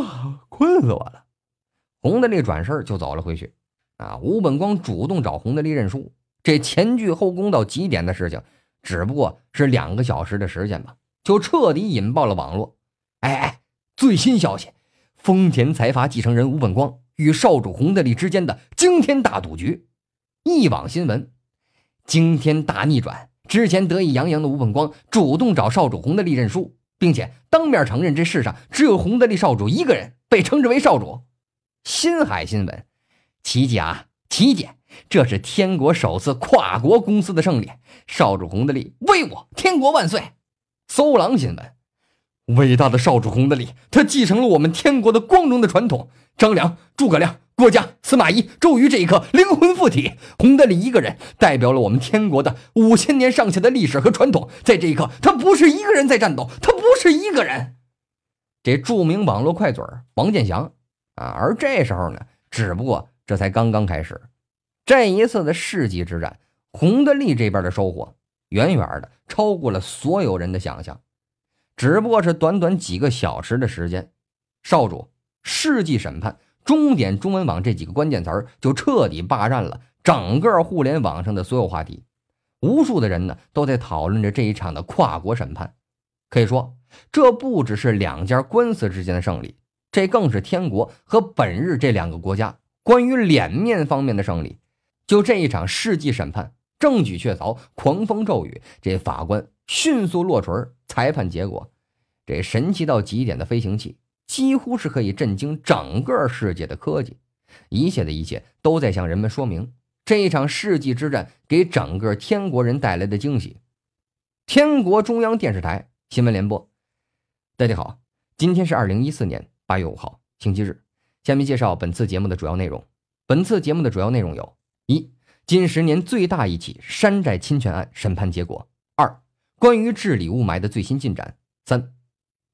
啊，困死我了！洪德利转身就走了回去。啊，吴本光主动找洪德利认输。这前倨后恭到极点的事情，只不过是两个小时的时间吧，就彻底引爆了网络。哎哎，最新消息：丰田财阀继承人吴本光与少主洪德利之间的惊天大赌局。一网新闻：惊天大逆转。之前得意洋洋的吴本光主动找少主洪德利认输。并且当面承认，这世上只有洪德利少主一个人被称之为少主。新海新闻，奇迹啊，奇迹！这是天国首次跨国公司的胜利。少主洪德利，威武！天国万岁！搜狼新闻。伟大的少主洪德利，他继承了我们天国的光荣的传统。张良、诸葛亮、郭嘉、司马懿、周瑜，这一刻灵魂附体。洪德利一个人代表了我们天国的五千年上下的历史和传统。在这一刻，他不是一个人在战斗，他不是一个人。这著名网络快嘴王建祥啊，而这时候呢，只不过这才刚刚开始。这一次的世纪之战，洪德利这边的收获远远的超过了所有人的想象。只不过是短短几个小时的时间，少主世纪审判、终点中文网这几个关键词儿就彻底霸占了整个互联网上的所有话题。无数的人呢都在讨论着这一场的跨国审判。可以说，这不只是两家官司之间的胜利，这更是天国和本日这两个国家关于脸面方面的胜利。就这一场世纪审判，证据确凿，狂风骤雨，这法官迅速落锤，裁判结果。这神奇到极点的飞行器，几乎是可以震惊整个世界的科技。一切的一切都在向人们说明，这一场世纪之战给整个天国人带来的惊喜。天国中央电视台新闻联播，大家好，今天是二零一四年八月五号，星期日。下面介绍本次节目的主要内容。本次节目的主要内容有：一、近十年最大一起山寨侵权案审判结果；二、关于治理雾霾的最新进展；三。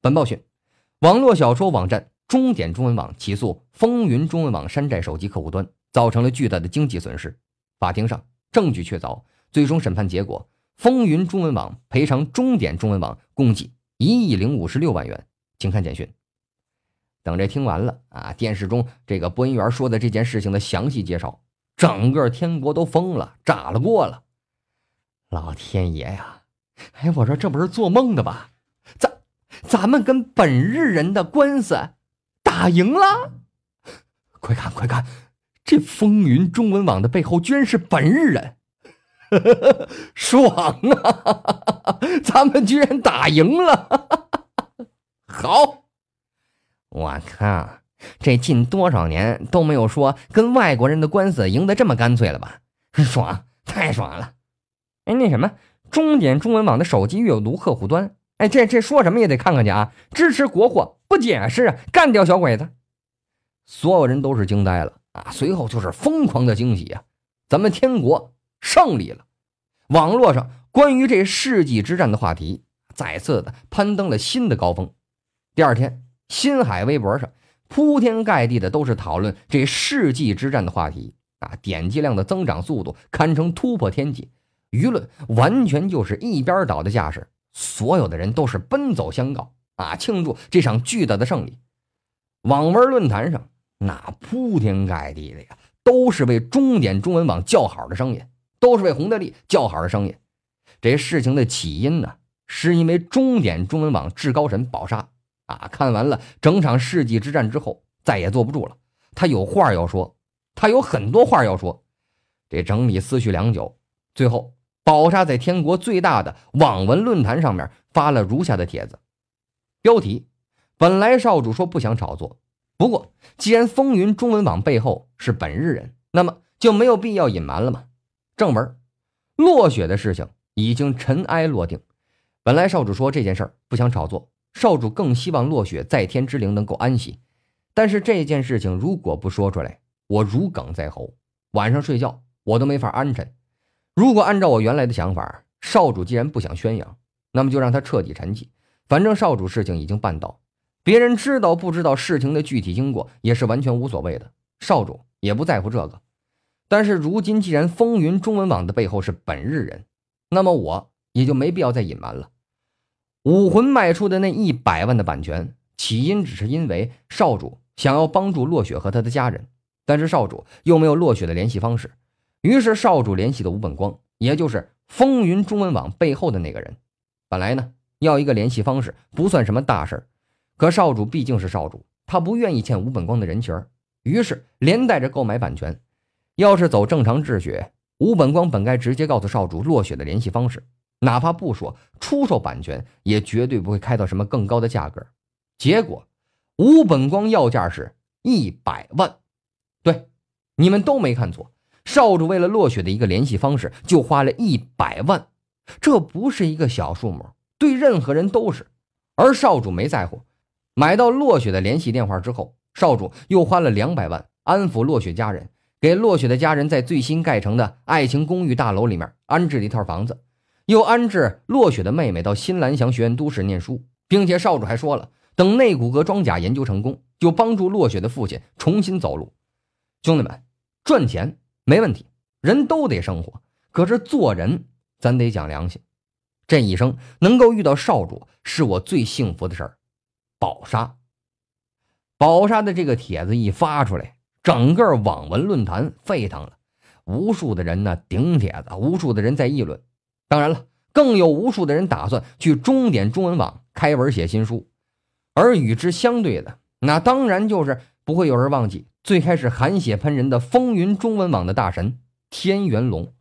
本报讯，网络小说网站终点中文网起诉风云中文网山寨手机客户端，造成了巨大的经济损失。法庭上证据确凿，最终审判结果，风云中文网赔偿终点中文网共计一亿零五十六万元。请看简讯。等这听完了啊，电视中这个播音员说的这件事情的详细介绍，整个天国都疯了，炸了锅了。老天爷呀，哎，我说这不是做梦的吧？咱们跟本日人的官司打赢了！快看快看，这风云中文网的背后居然是本日人，爽啊！咱们居然打赢了！好，我靠，这近多少年都没有说跟外国人的官司赢得这么干脆了吧？爽，太爽了！哎，那什么，中点中文网的手机阅读客户端。哎，这这说什么也得看看去啊！支持国货，不解释啊！干掉小鬼子！所有人都是惊呆了啊！随后就是疯狂的惊喜啊！咱们天国胜利了！网络上关于这世纪之战的话题再次的攀登了新的高峰。第二天，新海微博上铺天盖地的都是讨论这世纪之战的话题啊！点击量的增长速度堪称突破天际，舆论完全就是一边倒的架势。所有的人都是奔走相告啊，庆祝这场巨大的胜利。网文论坛上那铺天盖地的呀，都是为终点中文网叫好的声音，都是为洪德利叫好的声音。这事情的起因呢，是因为终点中文网至高神宝沙啊，看完了整场世纪之战之后，再也坐不住了。他有话要说，他有很多话要说。这整理思绪良久，最后。宝沙在天国最大的网文论坛上面发了如下的帖子，标题：本来少主说不想炒作，不过既然风云中文网背后是本日人，那么就没有必要隐瞒了嘛。正文：落雪的事情已经尘埃落定，本来少主说这件事儿不想炒作，少主更希望落雪在天之灵能够安息，但是这件事情如果不说出来，我如鲠在喉，晚上睡觉我都没法安枕。如果按照我原来的想法，少主既然不想宣扬，那么就让他彻底沉寂。反正少主事情已经办到，别人知道不知道事情的具体经过也是完全无所谓的，少主也不在乎这个。但是如今既然风云中文网的背后是本日人，那么我也就没必要再隐瞒了。武魂卖出的那一百万的版权，起因只是因为少主想要帮助落雪和他的家人，但是少主又没有落雪的联系方式。于是少主联系的吴本光，也就是风云中文网背后的那个人，本来呢要一个联系方式不算什么大事儿，可少主毕竟是少主，他不愿意欠吴本光的人情儿，于是连带着购买版权。要是走正常秩序，吴本光本该直接告诉少主落雪的联系方式，哪怕不说出售版权，也绝对不会开到什么更高的价格。结果，吴本光要价是一百万，对，你们都没看错。少主为了落雪的一个联系方式，就花了一百万，这不是一个小数目，对任何人都是。而少主没在乎，买到落雪的联系电话之后，少主又花了两百万安抚落雪家人，给落雪的家人在最新盖成的爱情公寓大楼里面安置了一套房子，又安置落雪的妹妹到新蓝翔学院都市念书，并且少主还说了，等内骨骼装甲研究成功，就帮助落雪的父亲重新走路。兄弟们，赚钱。没问题，人都得生活。可是做人，咱得讲良心。这一生能够遇到少主，是我最幸福的事儿。宝沙，宝沙的这个帖子一发出来，整个网文论坛沸腾了，无数的人呢顶帖子，无数的人在议论。当然了，更有无数的人打算去终点中文网开本写新书。而与之相对的，那当然就是。不会有人忘记最开始含血喷人的风云中文网的大神天元龙，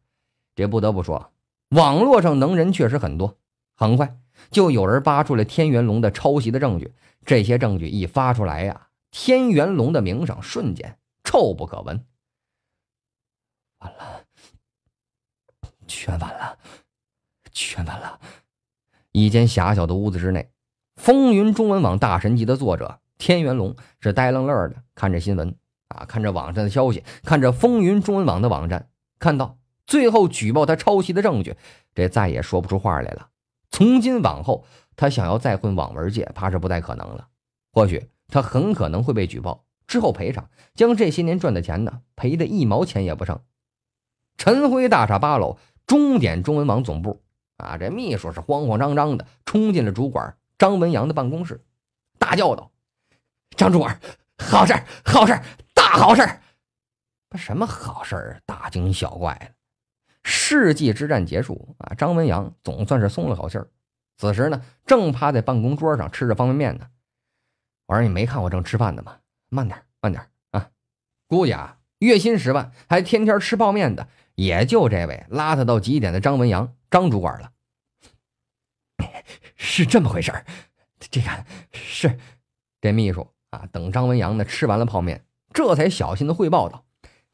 这不得不说，网络上能人确实很多。很快就有人扒出了天元龙的抄袭的证据，这些证据一发出来呀，天元龙的名声瞬间臭不可闻。完了，全完了，全完了！一间狭小的屋子之内，风云中文网大神级的作者。天元龙是呆愣愣的看着新闻啊，看着网站的消息，看着风云中文网的网站，看到最后举报他抄袭的证据，这再也说不出话来了。从今往后，他想要再混网文界，怕是不太可能了。或许他很可能会被举报，之后赔偿，将这些年赚的钱呢赔的一毛钱也不剩。陈辉大厦八楼，终点中文网总部啊，这秘书是慌慌张张的冲进了主管张文阳的办公室，大叫道。张主管，好事好事大好事什么好事啊？大惊小怪的。世纪之战结束啊，张文阳总算是松了口气儿。此时呢，正趴在办公桌上吃着方便面呢。我说你没看我正吃饭呢吗？慢点，慢点啊！估计啊，月薪十万还天天吃泡面的，也就这位邋遢到极点的张文阳张主管了。是这么回事儿，这个是这秘书。啊，等张文阳呢吃完了泡面，这才小心的汇报道：“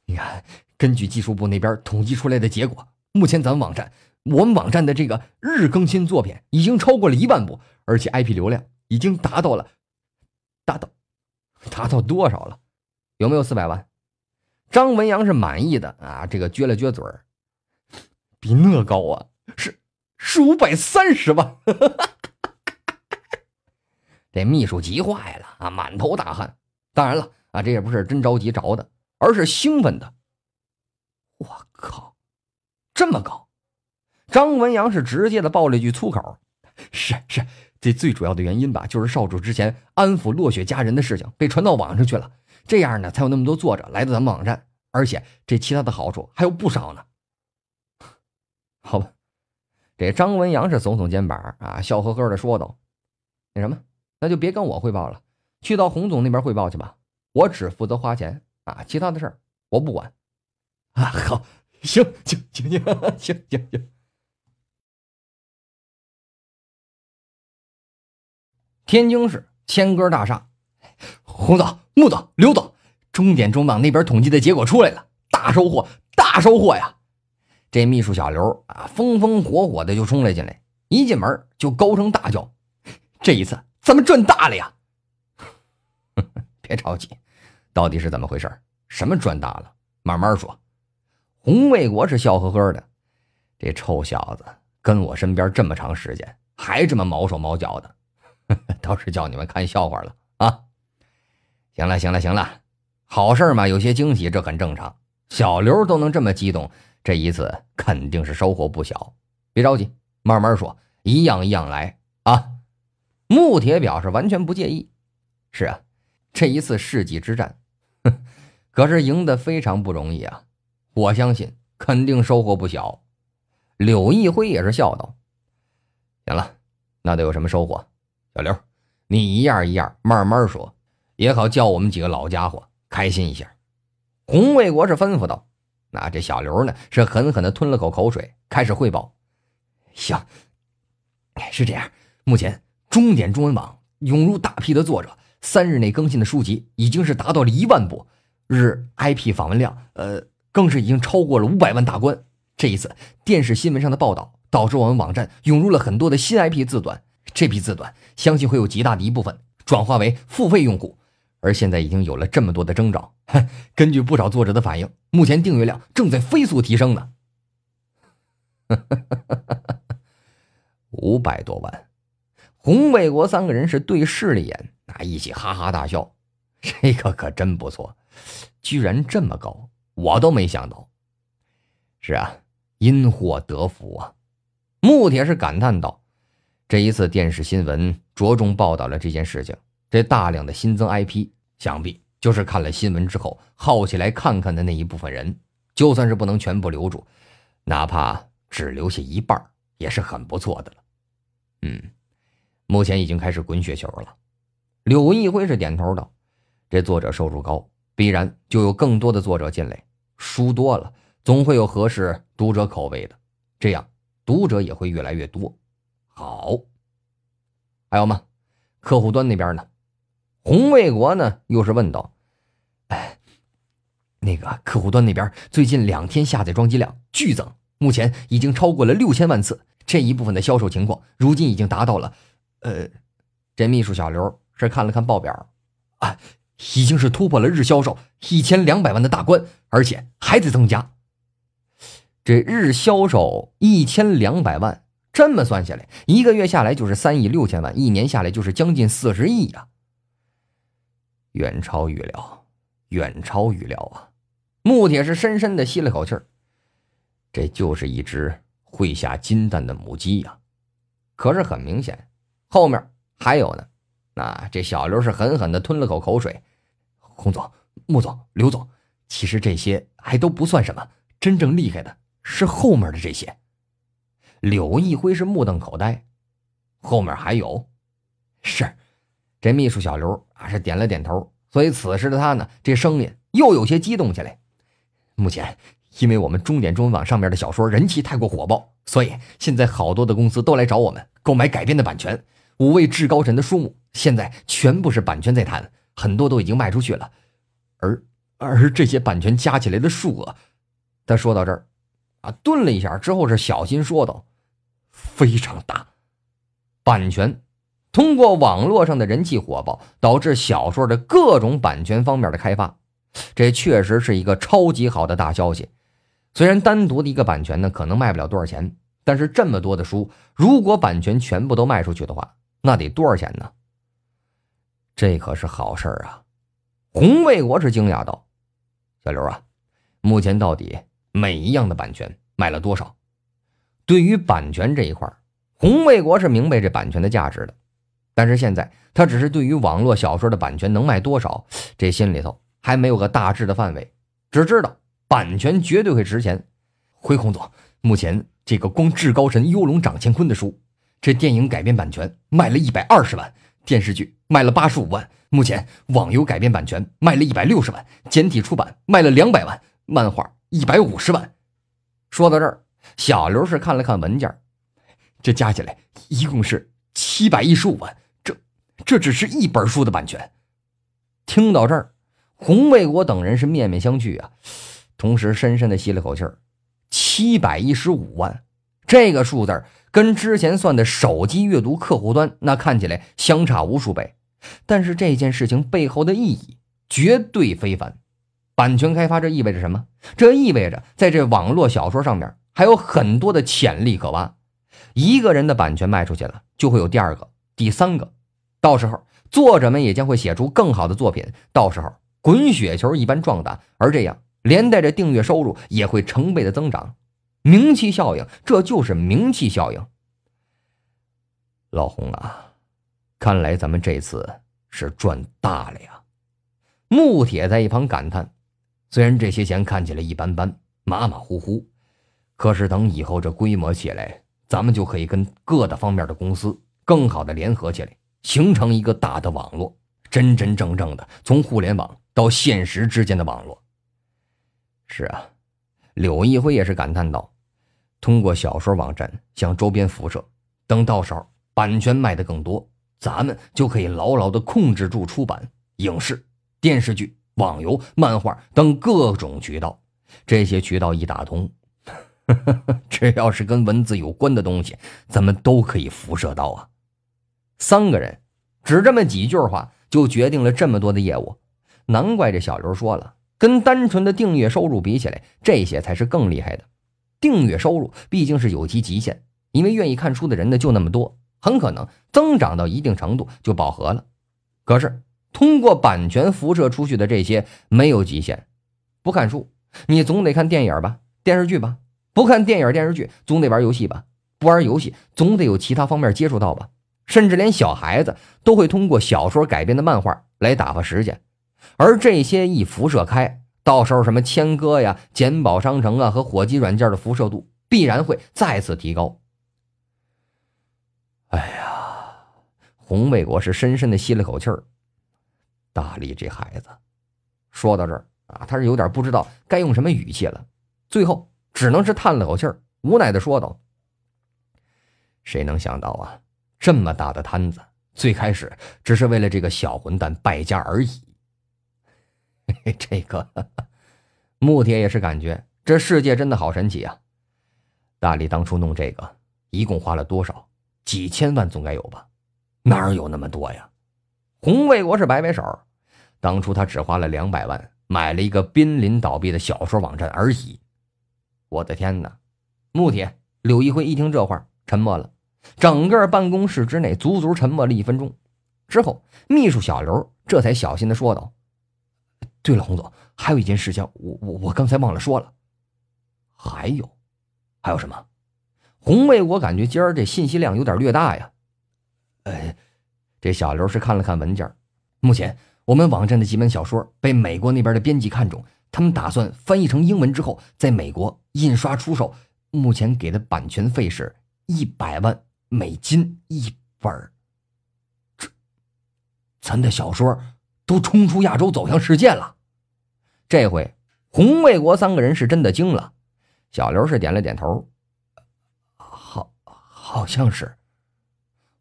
你看，根据技术部那边统计出来的结果，目前咱们网站，我们网站的这个日更新作品已经超过了一万部，而且 IP 流量已经达到了，达到，达到多少了？有没有四百万？”张文阳是满意的啊，这个撅了撅嘴儿，比那高啊，是是五百三十万。这秘书急坏了啊，满头大汗。当然了啊，这也不是真着急着的，而是兴奋的。我靠，这么高！张文阳是直接的爆了一句粗口：“是是，这最主要的原因吧，就是少主之前安抚落雪家人的事情被传到网上去了，这样呢，才有那么多作者来到咱们网站，而且这其他的好处还有不少呢。”好吧，这张文阳是耸耸肩膀啊，笑呵呵的说道：“那什么。”那就别跟我汇报了，去到洪总那边汇报去吧。我只负责花钱啊，其他的事儿我不管。啊，好，行，行，行，行，行，行。天津市千哥大厦，洪总、穆总、刘总，中点中档那边统计的结果出来了，大收获，大收获呀！这秘书小刘啊，风风火火的就冲了进来，一进门就高声大叫：“ 这一次！”咱们赚大了呀！别着急，到底是怎么回事什么赚大了？慢慢说。洪卫国是笑呵呵的，这臭小子跟我身边这么长时间，还这么毛手毛脚的，倒是叫你们看笑话了啊！行了，行了，行了，好事嘛，有些惊喜，这很正常。小刘都能这么激动，这一次肯定是收获不小。别着急，慢慢说，一样一样来啊。穆铁表示完全不介意。是啊，这一次世纪之战，可是赢得非常不容易啊！我相信肯定收获不小。柳毅辉也是笑道：“行了，那得有什么收获？小刘，你一样一样慢慢说，也好叫我们几个老家伙开心一下。”洪卫国是吩咐道：“那这小刘呢，是狠狠的吞了口口水，开始汇报。行，是这样，目前。”中点中文网涌入大批的作者，三日内更新的书籍已经是达到了一万部，日 IP 访问量，呃，更是已经超过了五百万大关。这一次电视新闻上的报道，导致我们网站涌入了很多的新 IP 字段，这批字段相信会有极大的一部分转化为付费用户，而现在已经有了这么多的征兆。根据不少作者的反应，目前订阅量正在飞速提升呢。五百多万。洪卫国三个人是对视了一眼，那一起哈哈大笑。这个可真不错，居然这么高，我都没想到。是啊，因祸得福啊！穆铁是感叹道：“这一次电视新闻着重报道了这件事情，这大量的新增 IP，想必就是看了新闻之后好奇来看看的那一部分人。就算是不能全部留住，哪怕只留下一半，也是很不错的了。”嗯。目前已经开始滚雪球了。柳毅辉是点头道：“这作者收入高，必然就有更多的作者进来。书多了，总会有合适读者口味的。这样，读者也会越来越多。好，还有吗？客户端那边呢？”红卫国呢，又是问道：“哎，那个客户端那边最近两天下载装机量剧增，目前已经超过了六千万次。这一部分的销售情况，如今已经达到了。”呃，这秘书小刘是看了看报表，啊，已经是突破了日销售一千两百万的大关，而且还在增加。这日销售一千两百万，这么算下来，一个月下来就是三亿六千万，一年下来就是将近四十亿呀，远超预料，远超预料啊！穆铁是深深的吸了口气儿，这就是一只会下金蛋的母鸡呀，可是很明显。后面还有呢，那这小刘是狠狠的吞了口口水。洪总、穆总、刘总，其实这些还都不算什么，真正厉害的是后面的这些。柳毅辉是目瞪口呆，后面还有？是，这秘书小刘啊是点了点头。所以此时的他呢，这声音又有些激动起来。目前，因为我们中点中文网上面的小说人气太过火爆，所以现在好多的公司都来找我们购买改编的版权。五位至高神的书目，现在全部是版权在谈，很多都已经卖出去了，而而这些版权加起来的数额，他说到这儿，啊，顿了一下之后是小心说道：“非常大，版权通过网络上的人气火爆，导致小说的各种版权方面的开发，这确实是一个超级好的大消息。虽然单独的一个版权呢，可能卖不了多少钱，但是这么多的书，如果版权全部都卖出去的话。”那得多少钱呢？这可是好事儿啊！洪卫国是惊讶道：“小刘啊，目前到底每一样的版权卖了多少？”对于版权这一块红洪卫国是明白这版权的价值的，但是现在他只是对于网络小说的版权能卖多少，这心里头还没有个大致的范围，只知道版权绝对会值钱。回洪总，目前这个光《至高神幽龙掌乾坤》的书。这电影改编版权卖了一百二十万，电视剧卖了八十五万。目前网游改编版权卖了一百六十万，简体出版卖了两百万，漫画一百五十万。说到这儿，小刘是看了看文件，这加起来一共是七百一十五万。这，这只是一本书的版权。听到这儿，洪卫国等人是面面相觑啊，同时深深的吸了口气儿。七百一十五万，这个数字。跟之前算的手机阅读客户端那看起来相差无数倍，但是这件事情背后的意义绝对非凡。版权开发这意味着什么？这意味着在这网络小说上面还有很多的潜力可挖。一个人的版权卖出去了，就会有第二个、第三个，到时候作者们也将会写出更好的作品。到时候滚雪球一般壮大，而这样连带着订阅收入也会成倍的增长。名气效应，这就是名气效应。老洪啊，看来咱们这次是赚大了呀！穆铁在一旁感叹：“虽然这些钱看起来一般般、马马虎虎，可是等以后这规模起来，咱们就可以跟各大方面的公司更好的联合起来，形成一个大的网络，真真正正的从互联网到现实之间的网络。”是啊，柳亦辉也是感叹道。通过小说网站向周边辐射，等到时候版权卖的更多，咱们就可以牢牢的控制住出版、影视、电视剧、网游、漫画等各种渠道。这些渠道一打通，只 要是跟文字有关的东西，咱们都可以辐射到啊。三个人，只这么几句话就决定了这么多的业务，难怪这小刘说了，跟单纯的订阅收入比起来，这些才是更厉害的。订阅收入毕竟是有其极限，因为愿意看书的人呢就那么多，很可能增长到一定程度就饱和了。可是通过版权辐射出去的这些没有极限，不看书你总得看电影吧、电视剧吧；不看电影、电视剧总得玩游戏吧；不玩游戏总得有其他方面接触到吧。甚至连小孩子都会通过小说改编的漫画来打发时间，而这些一辐射开。到时候什么千哥呀、简宝商城啊和火机软件的辐射度必然会再次提高。哎呀，洪卫国是深深的吸了口气儿。大力这孩子，说到这儿啊，他是有点不知道该用什么语气了，最后只能是叹了口气儿，无奈的说道：“谁能想到啊，这么大的摊子，最开始只是为了这个小混蛋败家而已。” 这个木铁也是感觉这世界真的好神奇啊！大力当初弄这个一共花了多少？几千万总该有吧？哪儿有那么多呀？洪卫国是摆摆手，当初他只花了两百万买了一个濒临倒闭的小说网站而已。我的天哪！木铁、柳一辉一听这话，沉默了。整个办公室之内足足沉默了一分钟之后，秘书小刘这才小心的说道。对了，洪总，还有一件事情，我我我刚才忘了说了。还有，还有什么？洪卫，我感觉今儿这信息量有点略大呀。呃，这小刘是看了看文件。目前我们网站的几本小说被美国那边的编辑看中，他们打算翻译成英文之后，在美国印刷出售。目前给的版权费是一百万美金一本。这，咱的小说都冲出亚洲，走向世界了。这回洪卫国三个人是真的惊了，小刘是点了点头，好，好像是。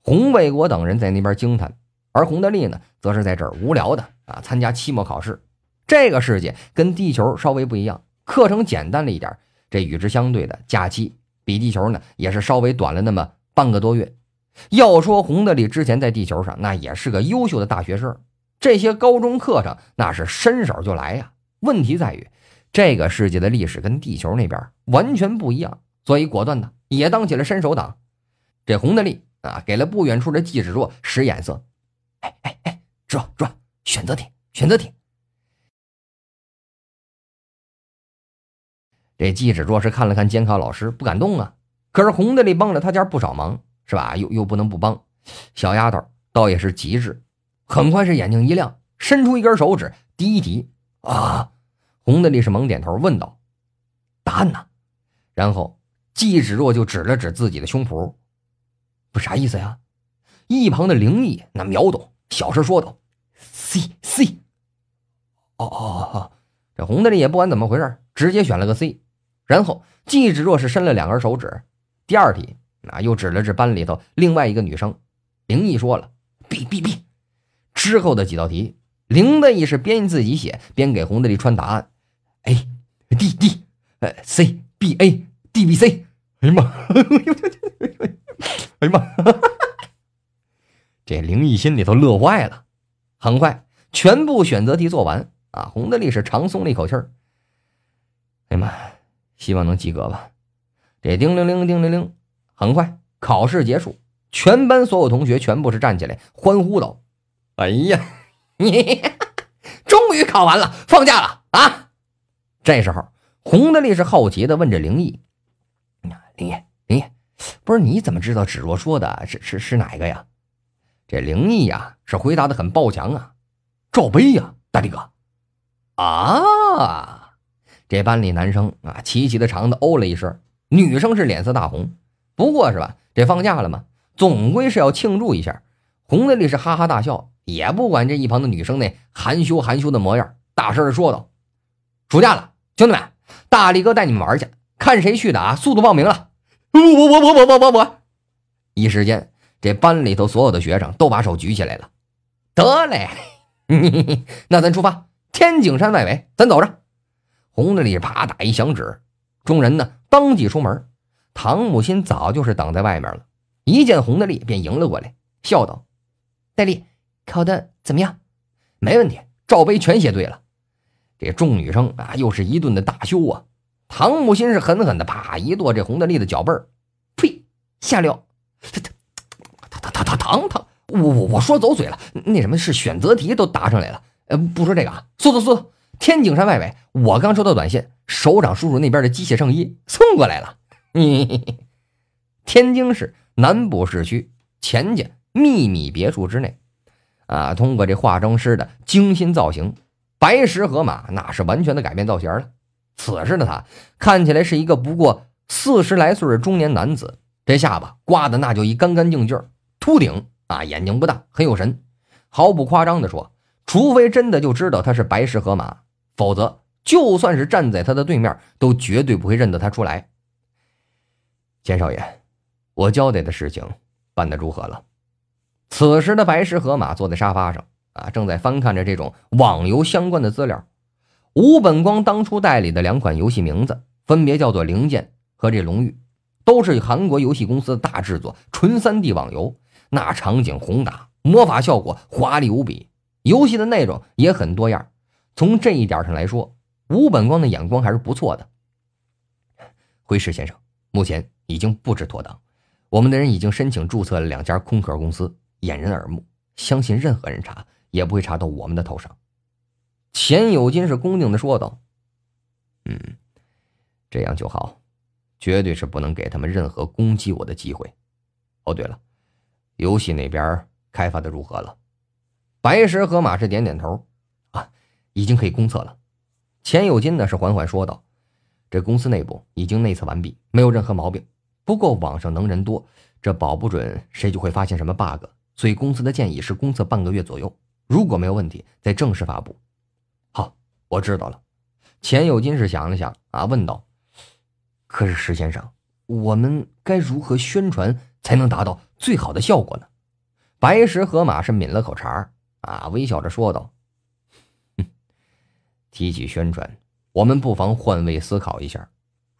洪卫国等人在那边惊叹，而洪德利呢，则是在这儿无聊的啊参加期末考试。这个世界跟地球稍微不一样，课程简单了一点，这与之相对的假期比地球呢也是稍微短了那么半个多月。要说洪德利之前在地球上那也是个优秀的大学生，这些高中课程那是伸手就来呀。问题在于，这个世界的历史跟地球那边完全不一样，所以果断的也当起了伸手党。这红大力啊，给了不远处的季芷若使眼色，哎哎哎，芷若芷若，选择题，选择题。这季芷若是看了看监考老师，不敢动啊。可是红大力帮了他家不少忙，是吧？又又不能不帮。小丫头倒也是极致，很快是眼睛一亮，伸出一根手指，第一题啊。红的利是猛点头，问道：“答案呢？”然后季芷若就指了指自己的胸脯，“不啥意思呀？”一旁的灵异那秒懂，小声说道：“C C。”“哦哦哦！”这红的利也不管怎么回事，直接选了个 C。然后季芷若是伸了两根手指，第二题啊又指了指班里头另外一个女生，灵异说了：“B B B。”之后的几道题，灵的异是边自己写边给红的利穿答案。A D D，呃，C B A D B C。哎呀妈！哎呀妈！这灵异心里头乐坏了。很快，全部选择题做完啊，洪德利是长松了一口气儿。哎呀妈，希望能及格吧。这叮铃铃，叮铃铃，很快考试结束，全班所有同学全部是站起来欢呼道：“哎呀，你 终于考完了，放假了啊！”这时候，洪德力是好奇的问着灵毅：“灵异，灵异，不是你怎么知道芷若说的是是是哪个呀？”这灵异呀是回答的很抱强啊：“罩杯呀，大力哥！”啊！这班里男生啊齐齐的长的哦了一声，女生是脸色大红。不过，是吧？这放假了嘛，总归是要庆祝一下。洪的力是哈哈大笑，也不管这一旁的女生那含羞含羞的模样，大声的说道：“暑假了。”兄弟们，大力哥带你们玩去，看谁去打，速度报名了！我我我我我我我！一时间，这班里头所有的学生都把手举起来了。得嘞，那咱出发！天井山外围，咱走着。红大力啪打一响指，众人呢当即出门。唐母亲早就是等在外面了，一见红大力便迎了过来，笑道：“戴笠，考的怎么样？没问题，罩杯全写对了。”这众女生啊，又是一顿的大羞啊！唐木心是狠狠的啪一跺这洪的栗的脚背儿，呸！下流！他他他他他他我我我说走嘴了。那什么是选择题都答上来了。呃，不说这个啊，速速速天井山外围，我刚收到短信，首长叔叔那边的机械圣衣送过来了。你，天津市南部市区钱家秘密别墅之内，啊，通过这化妆师的精心造型。白石河马那是完全的改变造型了，此时的他看起来是一个不过四十来岁的中年男子，这下巴刮的那就一干干净净秃顶啊，眼睛不大，很有神。毫不夸张的说，除非真的就知道他是白石河马，否则就算是站在他的对面，都绝对不会认得他出来。钱少爷，我交代的事情办得如何了？此时的白石河马坐在沙发上。啊，正在翻看着这种网游相关的资料。吴本光当初代理的两款游戏名字分别叫做《零剑》和这《龙域》，都是韩国游戏公司的大制作，纯 3D 网游，那场景宏大，魔法效果华丽无比，游戏的内容也很多样。从这一点上来说，吴本光的眼光还是不错的。辉石先生，目前已经布置妥当，我们的人已经申请注册了两家空壳公司，掩人耳目，相信任何人查。也不会查到我们的头上，钱友金是恭敬的说道：“嗯，这样就好，绝对是不能给他们任何攻击我的机会。”哦，对了，游戏那边开发的如何了？白石和马是点点头：“啊，已经可以公测了。”钱友金呢是缓缓说道：“这公司内部已经内测完毕，没有任何毛病。不过网上能人多，这保不准谁就会发现什么 bug，所以公司的建议是公测半个月左右。”如果没有问题，再正式发布。好，我知道了。钱有金是想了想啊，问道：“可是石先生，我们该如何宣传才能达到最好的效果呢？”白石和马是抿了口茶啊，微笑着说道：“提起宣传，我们不妨换位思考一下。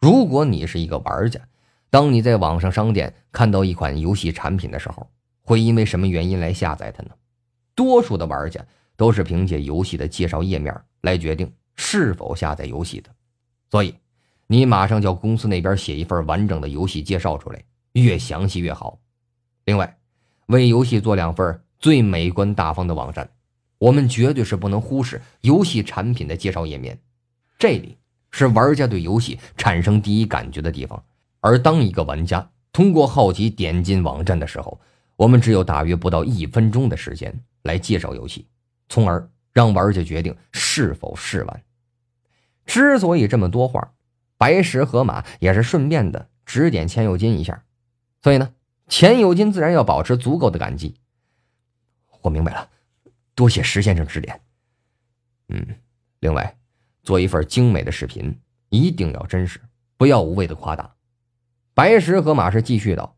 如果你是一个玩家，当你在网上商店看到一款游戏产品的时候，会因为什么原因来下载它呢？”多数的玩家都是凭借游戏的介绍页面来决定是否下载游戏的，所以你马上叫公司那边写一份完整的游戏介绍出来，越详细越好。另外，为游戏做两份最美观大方的网站，我们绝对是不能忽视游戏产品的介绍页面。这里是玩家对游戏产生第一感觉的地方，而当一个玩家通过好奇点进网站的时候。我们只有大约不到一分钟的时间来介绍游戏，从而让玩家决定是否试玩。之所以这么多话，白石和马也是顺便的指点钱有金一下。所以呢，钱有金自然要保持足够的感激。我明白了，多谢石先生指点。嗯，另外，做一份精美的视频，一定要真实，不要无谓的夸大。白石和马是继续道：“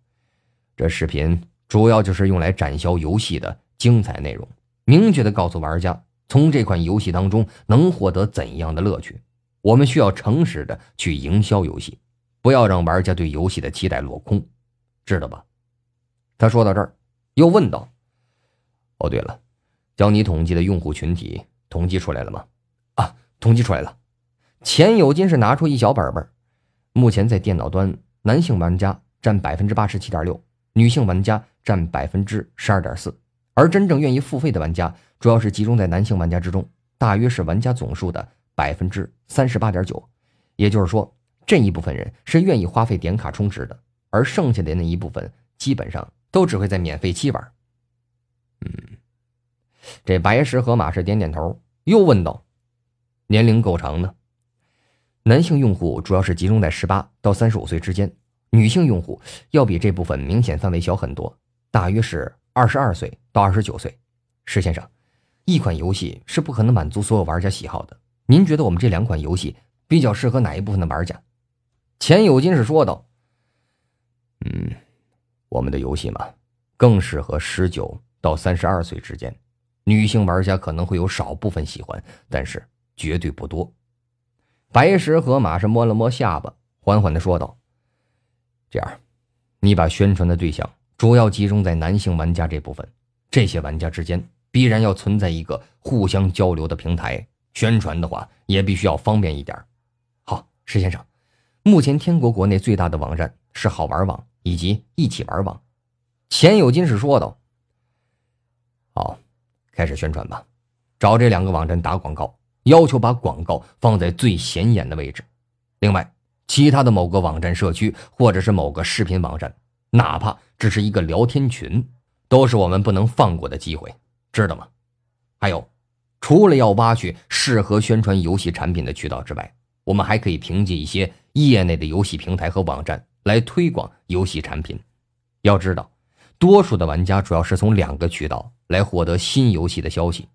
这视频。”主要就是用来展销游戏的精彩内容，明确的告诉玩家从这款游戏当中能获得怎样的乐趣。我们需要诚实的去营销游戏，不要让玩家对游戏的期待落空，知道吧？他说到这儿，又问道：“哦，对了，教你统计的用户群体统计出来了吗？”“啊，统计出来了。”钱友金是拿出一小本本目前在电脑端，男性玩家占百分之八十七点六。女性玩家占百分之十二点四，而真正愿意付费的玩家主要是集中在男性玩家之中，大约是玩家总数的百分之三十八点九。也就是说，这一部分人是愿意花费点卡充值的，而剩下的那一部分基本上都只会在免费期玩。嗯，这白石河马是点点头，又问道：“年龄构成呢？男性用户主要是集中在十八到三十五岁之间。”女性用户要比这部分明显范围小很多，大约是二十二岁到二十九岁。石先生，一款游戏是不可能满足所有玩家喜好的。您觉得我们这两款游戏比较适合哪一部分的玩家？钱有金是说道：“嗯，我们的游戏嘛，更适合十九到三十二岁之间女性玩家，可能会有少部分喜欢，但是绝对不多。”白石和马上摸了摸下巴，缓缓的说道。这样，你把宣传的对象主要集中在男性玩家这部分，这些玩家之间必然要存在一个互相交流的平台。宣传的话，也必须要方便一点。好，石先生，目前天国国内最大的网站是好玩网以及一起玩网。钱有金是说道：“好，开始宣传吧，找这两个网站打广告，要求把广告放在最显眼的位置。另外。”其他的某个网站社区，或者是某个视频网站，哪怕只是一个聊天群，都是我们不能放过的机会，知道吗？还有，除了要挖掘适合宣传游戏产品的渠道之外，我们还可以凭借一些业内的游戏平台和网站来推广游戏产品。要知道，多数的玩家主要是从两个渠道来获得新游戏的消息，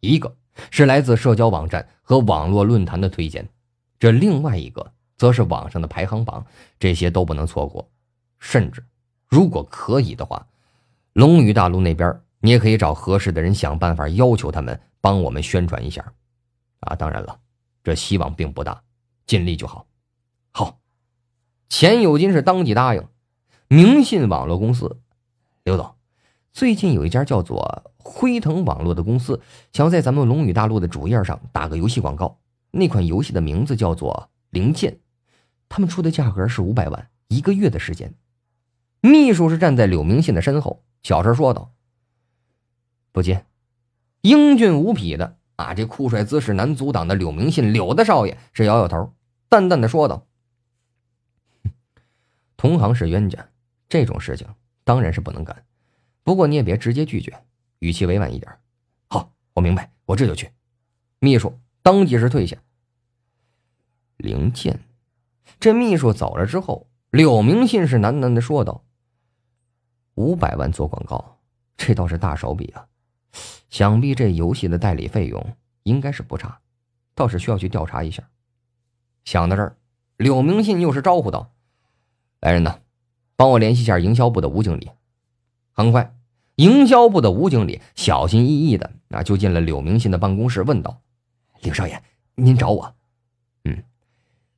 一个是来自社交网站和网络论坛的推荐，这另外一个。则是网上的排行榜，这些都不能错过。甚至，如果可以的话，龙宇大陆那边你也可以找合适的人想办法，要求他们帮我们宣传一下。啊，当然了，这希望并不大，尽力就好。好，钱友金是当即答应。明信网络公司，刘总，最近有一家叫做辉腾网络的公司，想要在咱们龙宇大陆的主页上打个游戏广告。那款游戏的名字叫做《灵剑》。他们出的价格是五百万，一个月的时间。秘书是站在柳明信的身后，小声说道：“不接。”英俊无匹的啊，这酷帅姿势难阻挡的柳明信，柳大少爷是摇摇头，淡淡的说道：“同行是冤家，这种事情当然是不能干。不过你也别直接拒绝，语气委婉一点。好，我明白，我这就去。”秘书当即是退下。零件。这秘书走了之后，柳明信是喃喃的说道：“五百万做广告，这倒是大手笔啊！想必这游戏的代理费用应该是不差，倒是需要去调查一下。”想到这儿，柳明信又是招呼道：“来人呐，帮我联系一下营销部的吴经理。”很快，营销部的吴经理小心翼翼的啊，就进了柳明信的办公室，问道：“柳少爷，您找我？”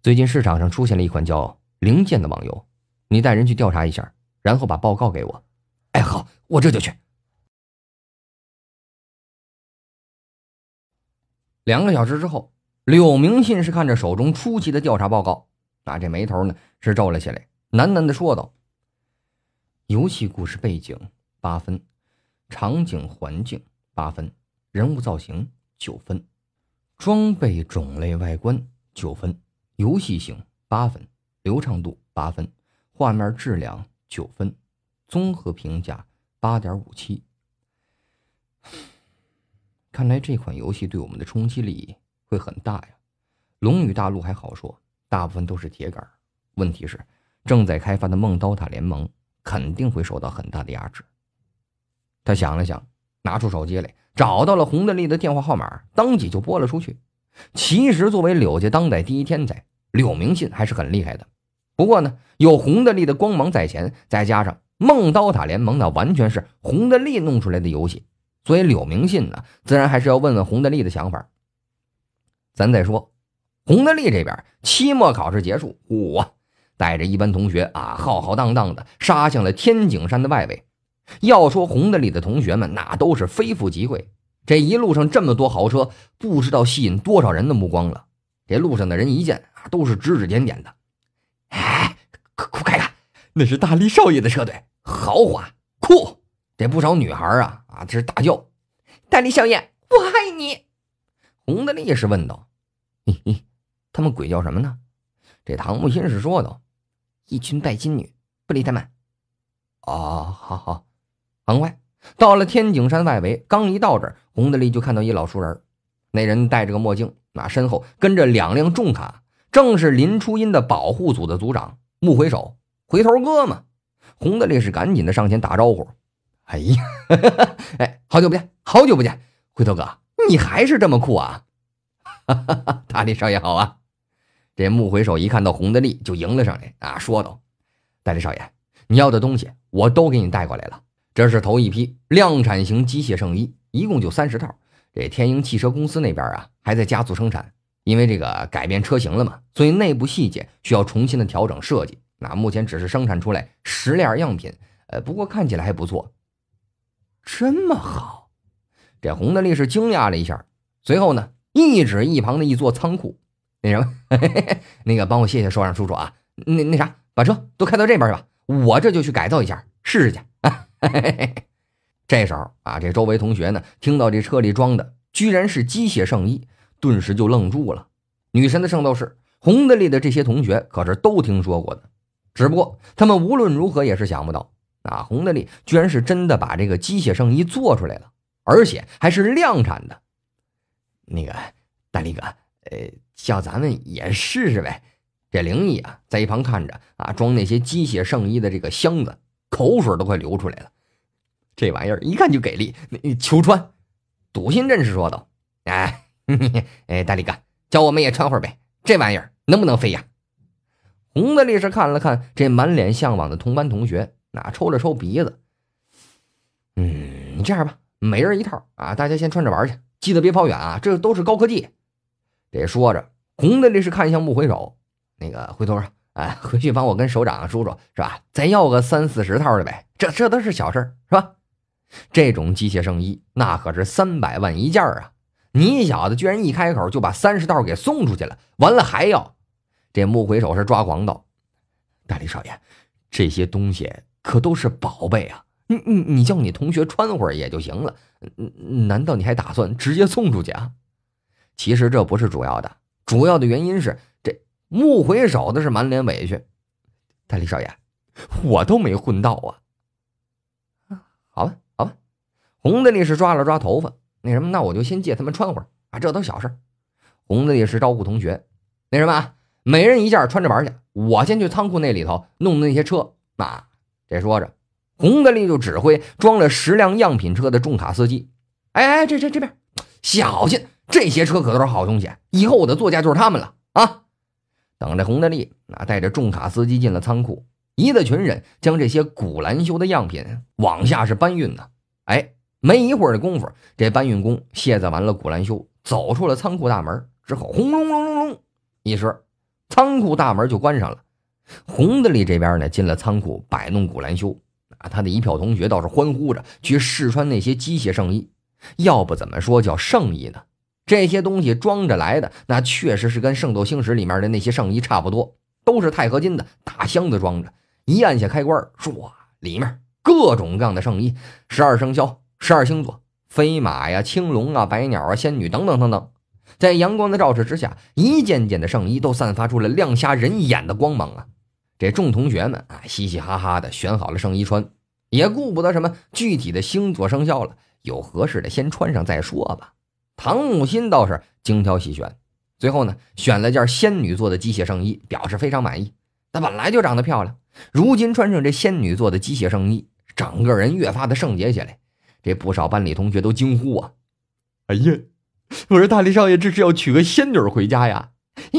最近市场上出现了一款叫《零件”的网游，你带人去调查一下，然后把报告给我。哎，好，我这就去。两个小时之后，柳明信是看着手中初期的调查报告，啊，这眉头呢是皱了起来，喃喃的说道：“游戏故事背景八分，场景环境八分，人物造型九分，装备种类外观九分。”游戏性八分，流畅度八分，画面质量九分，综合评价八点五七。看来这款游戏对我们的冲击力会很大呀！龙与大陆还好说，大部分都是铁杆问题是，正在开发的《梦刀塔联盟》肯定会受到很大的压制。他想了想，拿出手机来，找到了洪德力的电话号码，当即就拨了出去。其实，作为柳家当代第一天才，柳明信还是很厉害的，不过呢，有洪德利的光芒在前，再加上梦刀塔联盟，那完全是洪德利弄出来的游戏，所以柳明信呢，自然还是要问问洪德利的想法。咱再说，洪德利这边期末考试结束，我带着一班同学啊，浩浩荡荡的杀向了天井山的外围。要说洪德利的同学们，那都是非富即贵，这一路上这么多豪车，不知道吸引多少人的目光了。这路上的人一见。都是指指点点的，哎，快看看，那是大力少爷的车队，豪华酷。这不少女孩啊啊，这是大叫：“大力少爷，我爱你！”洪大力是问道：“嘿嘿，他们鬼叫什么呢？”这唐木心是说道：“一群拜金女，不理他们。”哦，好好，很快到了天井山外围。刚一到这儿，洪大力就看到一老熟人，那人戴着个墨镜，那身后跟着两辆重卡。正是林初音的保护组的组长穆回首，回头哥嘛，洪德烈是赶紧的上前打招呼：“哎呀，哎，好久不见，好久不见，回头哥，你还是这么酷啊！”“哈哈，大力少爷好啊！”这穆回首一看到洪德力就迎了上来啊，说道：“大力少爷，你要的东西我都给你带过来了，这是头一批量产型机械圣衣，一共就三十套。这天鹰汽车公司那边啊，还在加速生产。”因为这个改变车型了嘛，所以内部细节需要重新的调整设计。那目前只是生产出来十辆样品，呃，不过看起来还不错。这么好，这洪德力是惊讶了一下，随后呢一指一旁的一座仓库，那什么，嘿嘿嘿，那个帮我谢谢首长叔叔啊，那那啥，把车都开到这边去吧，我这就去改造一下，试试去。嘿嘿嘿这时候啊，这周围同学呢听到这车里装的居然是机械圣衣。顿时就愣住了。女神的圣斗士，红的力的这些同学可是都听说过的，只不过他们无论如何也是想不到，啊，红的力居然是真的把这个机械圣衣做出来了，而且还是量产的。那个大力哥，呃，叫咱们也试试呗。这灵异啊，在一旁看着啊，装那些机械圣衣的这个箱子，口水都快流出来了。这玩意儿一看就给力。那穿。川，赌心真是说道，哎。哎，大力哥，教我们也穿会呗？这玩意儿能不能飞呀？红的律师看了看这满脸向往的同班同学，那抽了抽鼻子。嗯，这样吧，每人一套啊，大家先穿着玩去，记得别跑远啊。这都是高科技。这说着，红的律师看向不回首，那个回头说：“哎，回去帮我跟首长说说，是吧？再要个三四十套的呗。这这都是小事是吧？这种机械圣衣，那可是三百万一件啊。”你小子居然一开口就把三十道给送出去了，完了还要？这木魁首是抓狂道：“大力少爷，这些东西可都是宝贝啊！你你你叫你同学穿会儿也就行了，难道你还打算直接送出去啊？”其实这不是主要的，主要的原因是这木魁首的是满脸委屈：“大力少爷，我都没混到啊！”好吧，好吧，红的那是抓了抓头发。那什么，那我就先借他们穿会儿啊，这都小事。红的也是招呼同学，那什么，每人一件，穿着玩去。我先去仓库那里头弄那些车啊。这说着，红的力就指挥装了十辆样品车的重卡司机。哎哎，这这这边小心，这些车可都是好东西。以后我的座驾就是他们了啊。等着红的力那带着重卡司机进了仓库，一大群人将这些古兰修的样品往下是搬运呢。哎。没一会儿的功夫，这搬运工卸载完了古兰修，走出了仓库大门之后，轰隆隆隆隆，一声，仓库大门就关上了。红德里这边呢，进了仓库摆弄古兰修，啊，他的一票同学倒是欢呼着去试穿那些机械圣衣，要不怎么说叫圣衣呢？这些东西装着来的，那确实是跟《圣斗星矢》里面的那些圣衣差不多，都是钛合金的大箱子装着，一按下开关，唰，里面各种各样的圣衣，十二生肖。十二星座，飞马呀、青龙啊、白鸟啊、仙女等等等等，在阳光的照射之下，一件件的圣衣都散发出了亮瞎人眼的光芒啊！这众同学们啊，嘻嘻哈哈的选好了圣衣穿，也顾不得什么具体的星座生肖了，有合适的先穿上再说吧。唐木心倒是精挑细选，最后呢，选了件仙女座的机械圣衣，表示非常满意。她本来就长得漂亮，如今穿上这仙女座的机械圣衣，整个人越发的圣洁起来。这不少班里同学都惊呼啊！哎呀，我说大力少爷这是要娶个仙女回家呀！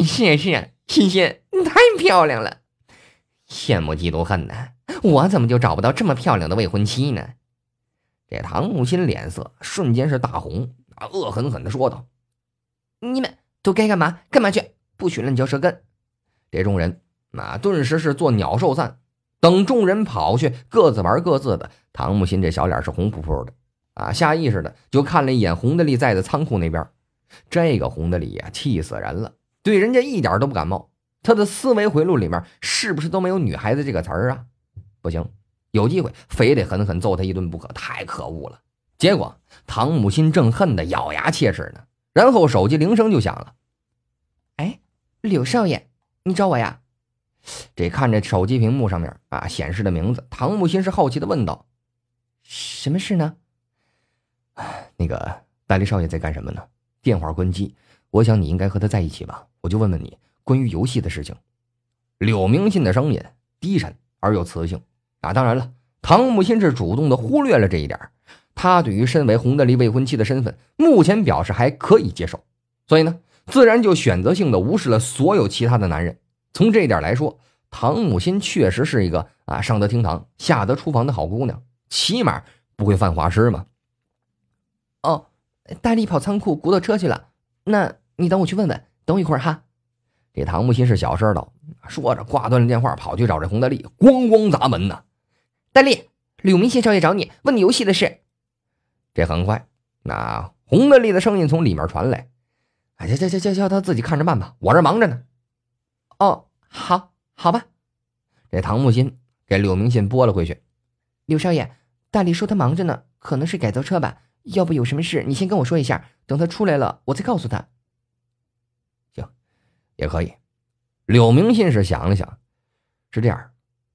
是啊是呀，欣欣太漂亮了，羡慕嫉妒恨呐！我怎么就找不到这么漂亮的未婚妻呢？这唐木心脸色瞬间是大红，恶狠狠的说道：“你们都该干嘛干嘛去，不许乱嚼舌根！”这众人那顿时是做鸟兽散。等众人跑去各自玩各自的，唐木心这小脸是红扑扑的，啊，下意识的就看了一眼洪德利在的仓库那边。这个洪德利呀，气死人了，对人家一点都不感冒。他的思维回路里面是不是都没有女孩子这个词儿啊？不行，有机会非得狠狠揍他一顿不可，太可恶了。结果唐木心正恨得咬牙切齿呢，然后手机铃声就响了。哎，柳少爷，你找我呀？这看着手机屏幕上面啊显示的名字，唐木心是好奇的问道：“什么事呢？”“那个戴笠少爷在干什么呢？”电话关机，我想你应该和他在一起吧？我就问问你关于游戏的事情。”柳明信的声音低沉而又磁性啊，当然了，唐木心是主动的忽略了这一点。他对于身为洪德利未婚妻的身份，目前表示还可以接受，所以呢，自然就选择性的无视了所有其他的男人。从这点来说，唐木心确实是一个啊上得厅堂下得厨房的好姑娘，起码不会犯花痴嘛。哦，戴笠跑仓库轱辘车去了，那你等我去问问，等我一会儿哈。这唐木心是小声道，说着挂断了电话，跑去找这洪德利，咣咣砸门呢。戴笠，柳明先少爷找你，问你游戏的事。这很快，那洪德利的声音从里面传来：“哎，行行行行行，他自己看着办吧，我这忙着呢。”哦，好，好吧，这唐木心给柳明信拨了回去。柳少爷，大力说他忙着呢，可能是改造车吧。要不有什么事，你先跟我说一下，等他出来了，我再告诉他。行，也可以。柳明信是想了想，是这样，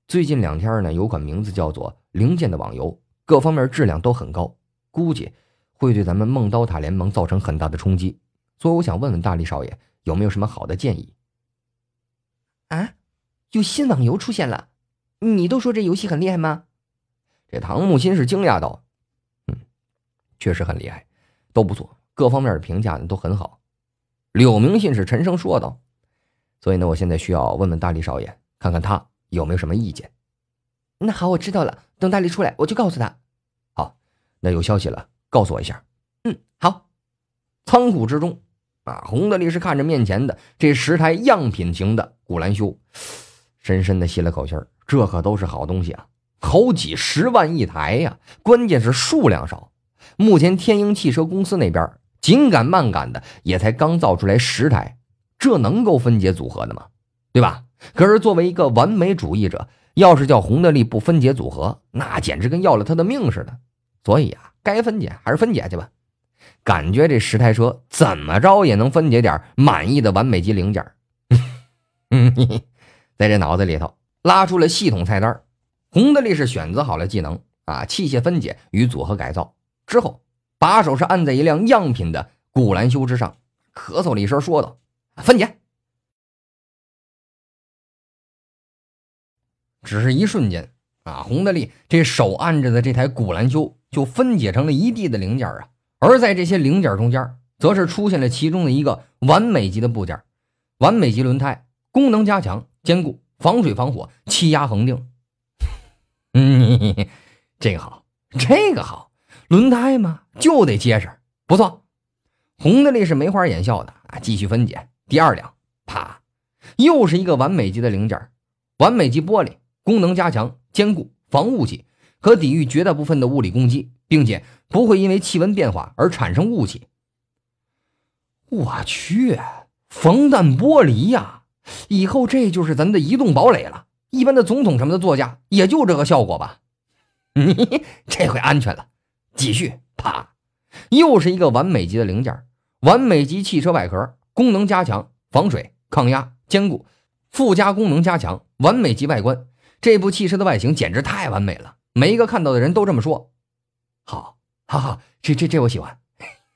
最近两天呢，有款名字叫做《零件”的网游，各方面质量都很高，估计会对咱们梦刀塔联盟造成很大的冲击，所以我想问问大力少爷有没有什么好的建议。啊，有新网游出现了，你都说这游戏很厉害吗？这唐木心是惊讶道：“嗯，确实很厉害，都不错，各方面的评价都很好。”柳明信是沉声说道：“所以呢，我现在需要问问大力少爷，看看他有没有什么意见。”那好，我知道了，等大力出来，我就告诉他。好，那有消息了，告诉我一下。嗯，好。仓库之中。啊，洪德利是看着面前的这十台样品型的古兰修，深深的吸了口气儿。这可都是好东西啊，好几十万一台呀！关键是数量少，目前天鹰汽车公司那边紧赶慢赶的也才刚造出来十台，这能够分解组合的吗？对吧？可是作为一个完美主义者，要是叫洪德利不分解组合，那简直跟要了他的命似的。所以啊，该分解还是分解去吧。感觉这十台车怎么着也能分解点满意的完美级零件儿，在这脑子里头拉出了系统菜单红洪力是选择好了技能啊，器械分解与组合改造之后，把手是按在一辆样品的古兰修之上，咳嗽了一声说道：“分解。”只是一瞬间啊，洪德力这手按着的这台古兰修就分解成了一地的零件啊。而在这些零件中间，则是出现了其中的一个完美级的部件，完美级轮胎，功能加强，坚固，防水防火，气压恒定。嗯，这个好，这个好，轮胎嘛，就得结实，不错。红的那是眉花眼笑的啊，继续分解第二辆，啪，又是一个完美级的零件，完美级玻璃，功能加强，坚固，防雾气，可抵御绝大部分的物理攻击。并且不会因为气温变化而产生雾气。我去，防弹玻璃呀！以后这就是咱的移动堡垒了。一般的总统什么的座驾，也就这个效果吧。这回安全了。继续，啪！又是一个完美级的零件。完美级汽车外壳，功能加强，防水、抗压、坚固，附加功能加强，完美级外观。这部汽车的外形简直太完美了，每一个看到的人都这么说。好，好好，这这这我喜欢，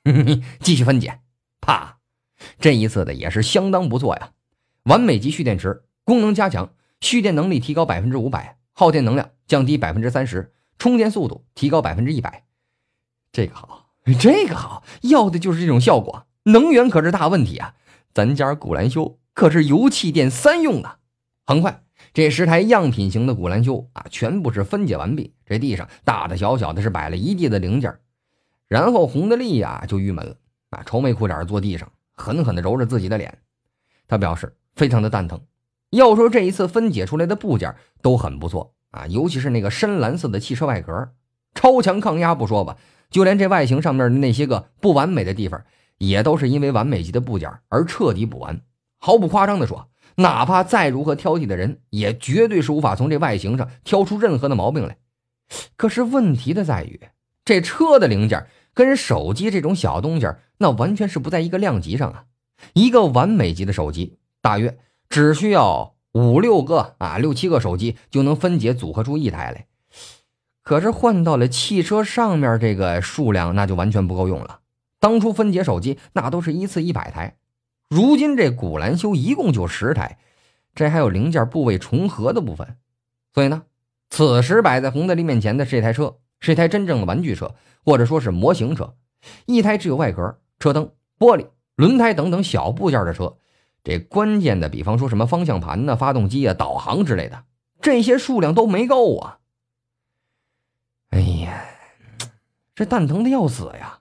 继续分解，啪！这一次的也是相当不错呀，完美级蓄电池功能加强，蓄电能力提高百分之五百，耗电能量降低百分之三十，充电速度提高百分之一百，这个好，这个好，要的就是这种效果。能源可是大问题啊，咱家古兰修可是油、气、电三用的，很快。这十台样品型的古兰修啊，全部是分解完毕。这地上大大小小的是摆了一地的零件然后红的利啊就郁闷了啊，愁眉苦脸坐地上，狠狠的揉着自己的脸。他表示非常的蛋疼。要说这一次分解出来的部件都很不错啊，尤其是那个深蓝色的汽车外壳，超强抗压不说吧，就连这外形上面的那些个不完美的地方，也都是因为完美级的部件而彻底补完。毫不夸张的说。哪怕再如何挑剔的人，也绝对是无法从这外形上挑出任何的毛病来。可是问题的在于，这车的零件跟手机这种小东西那完全是不在一个量级上啊。一个完美级的手机，大约只需要五六个啊，六七个手机就能分解组合出一台来。可是换到了汽车上面，这个数量那就完全不够用了。当初分解手机，那都是一次一百台。如今这古兰修一共就十台，这还有零件部位重合的部分，所以呢，此时摆在洪德利面前的这台车是一台真正的玩具车，或者说是模型车，一台只有外壳、车灯、玻璃、轮胎等等小部件的车，这关键的，比方说什么方向盘呢、发动机啊、导航之类的，这些数量都没够啊！哎呀，这蛋疼的要死呀！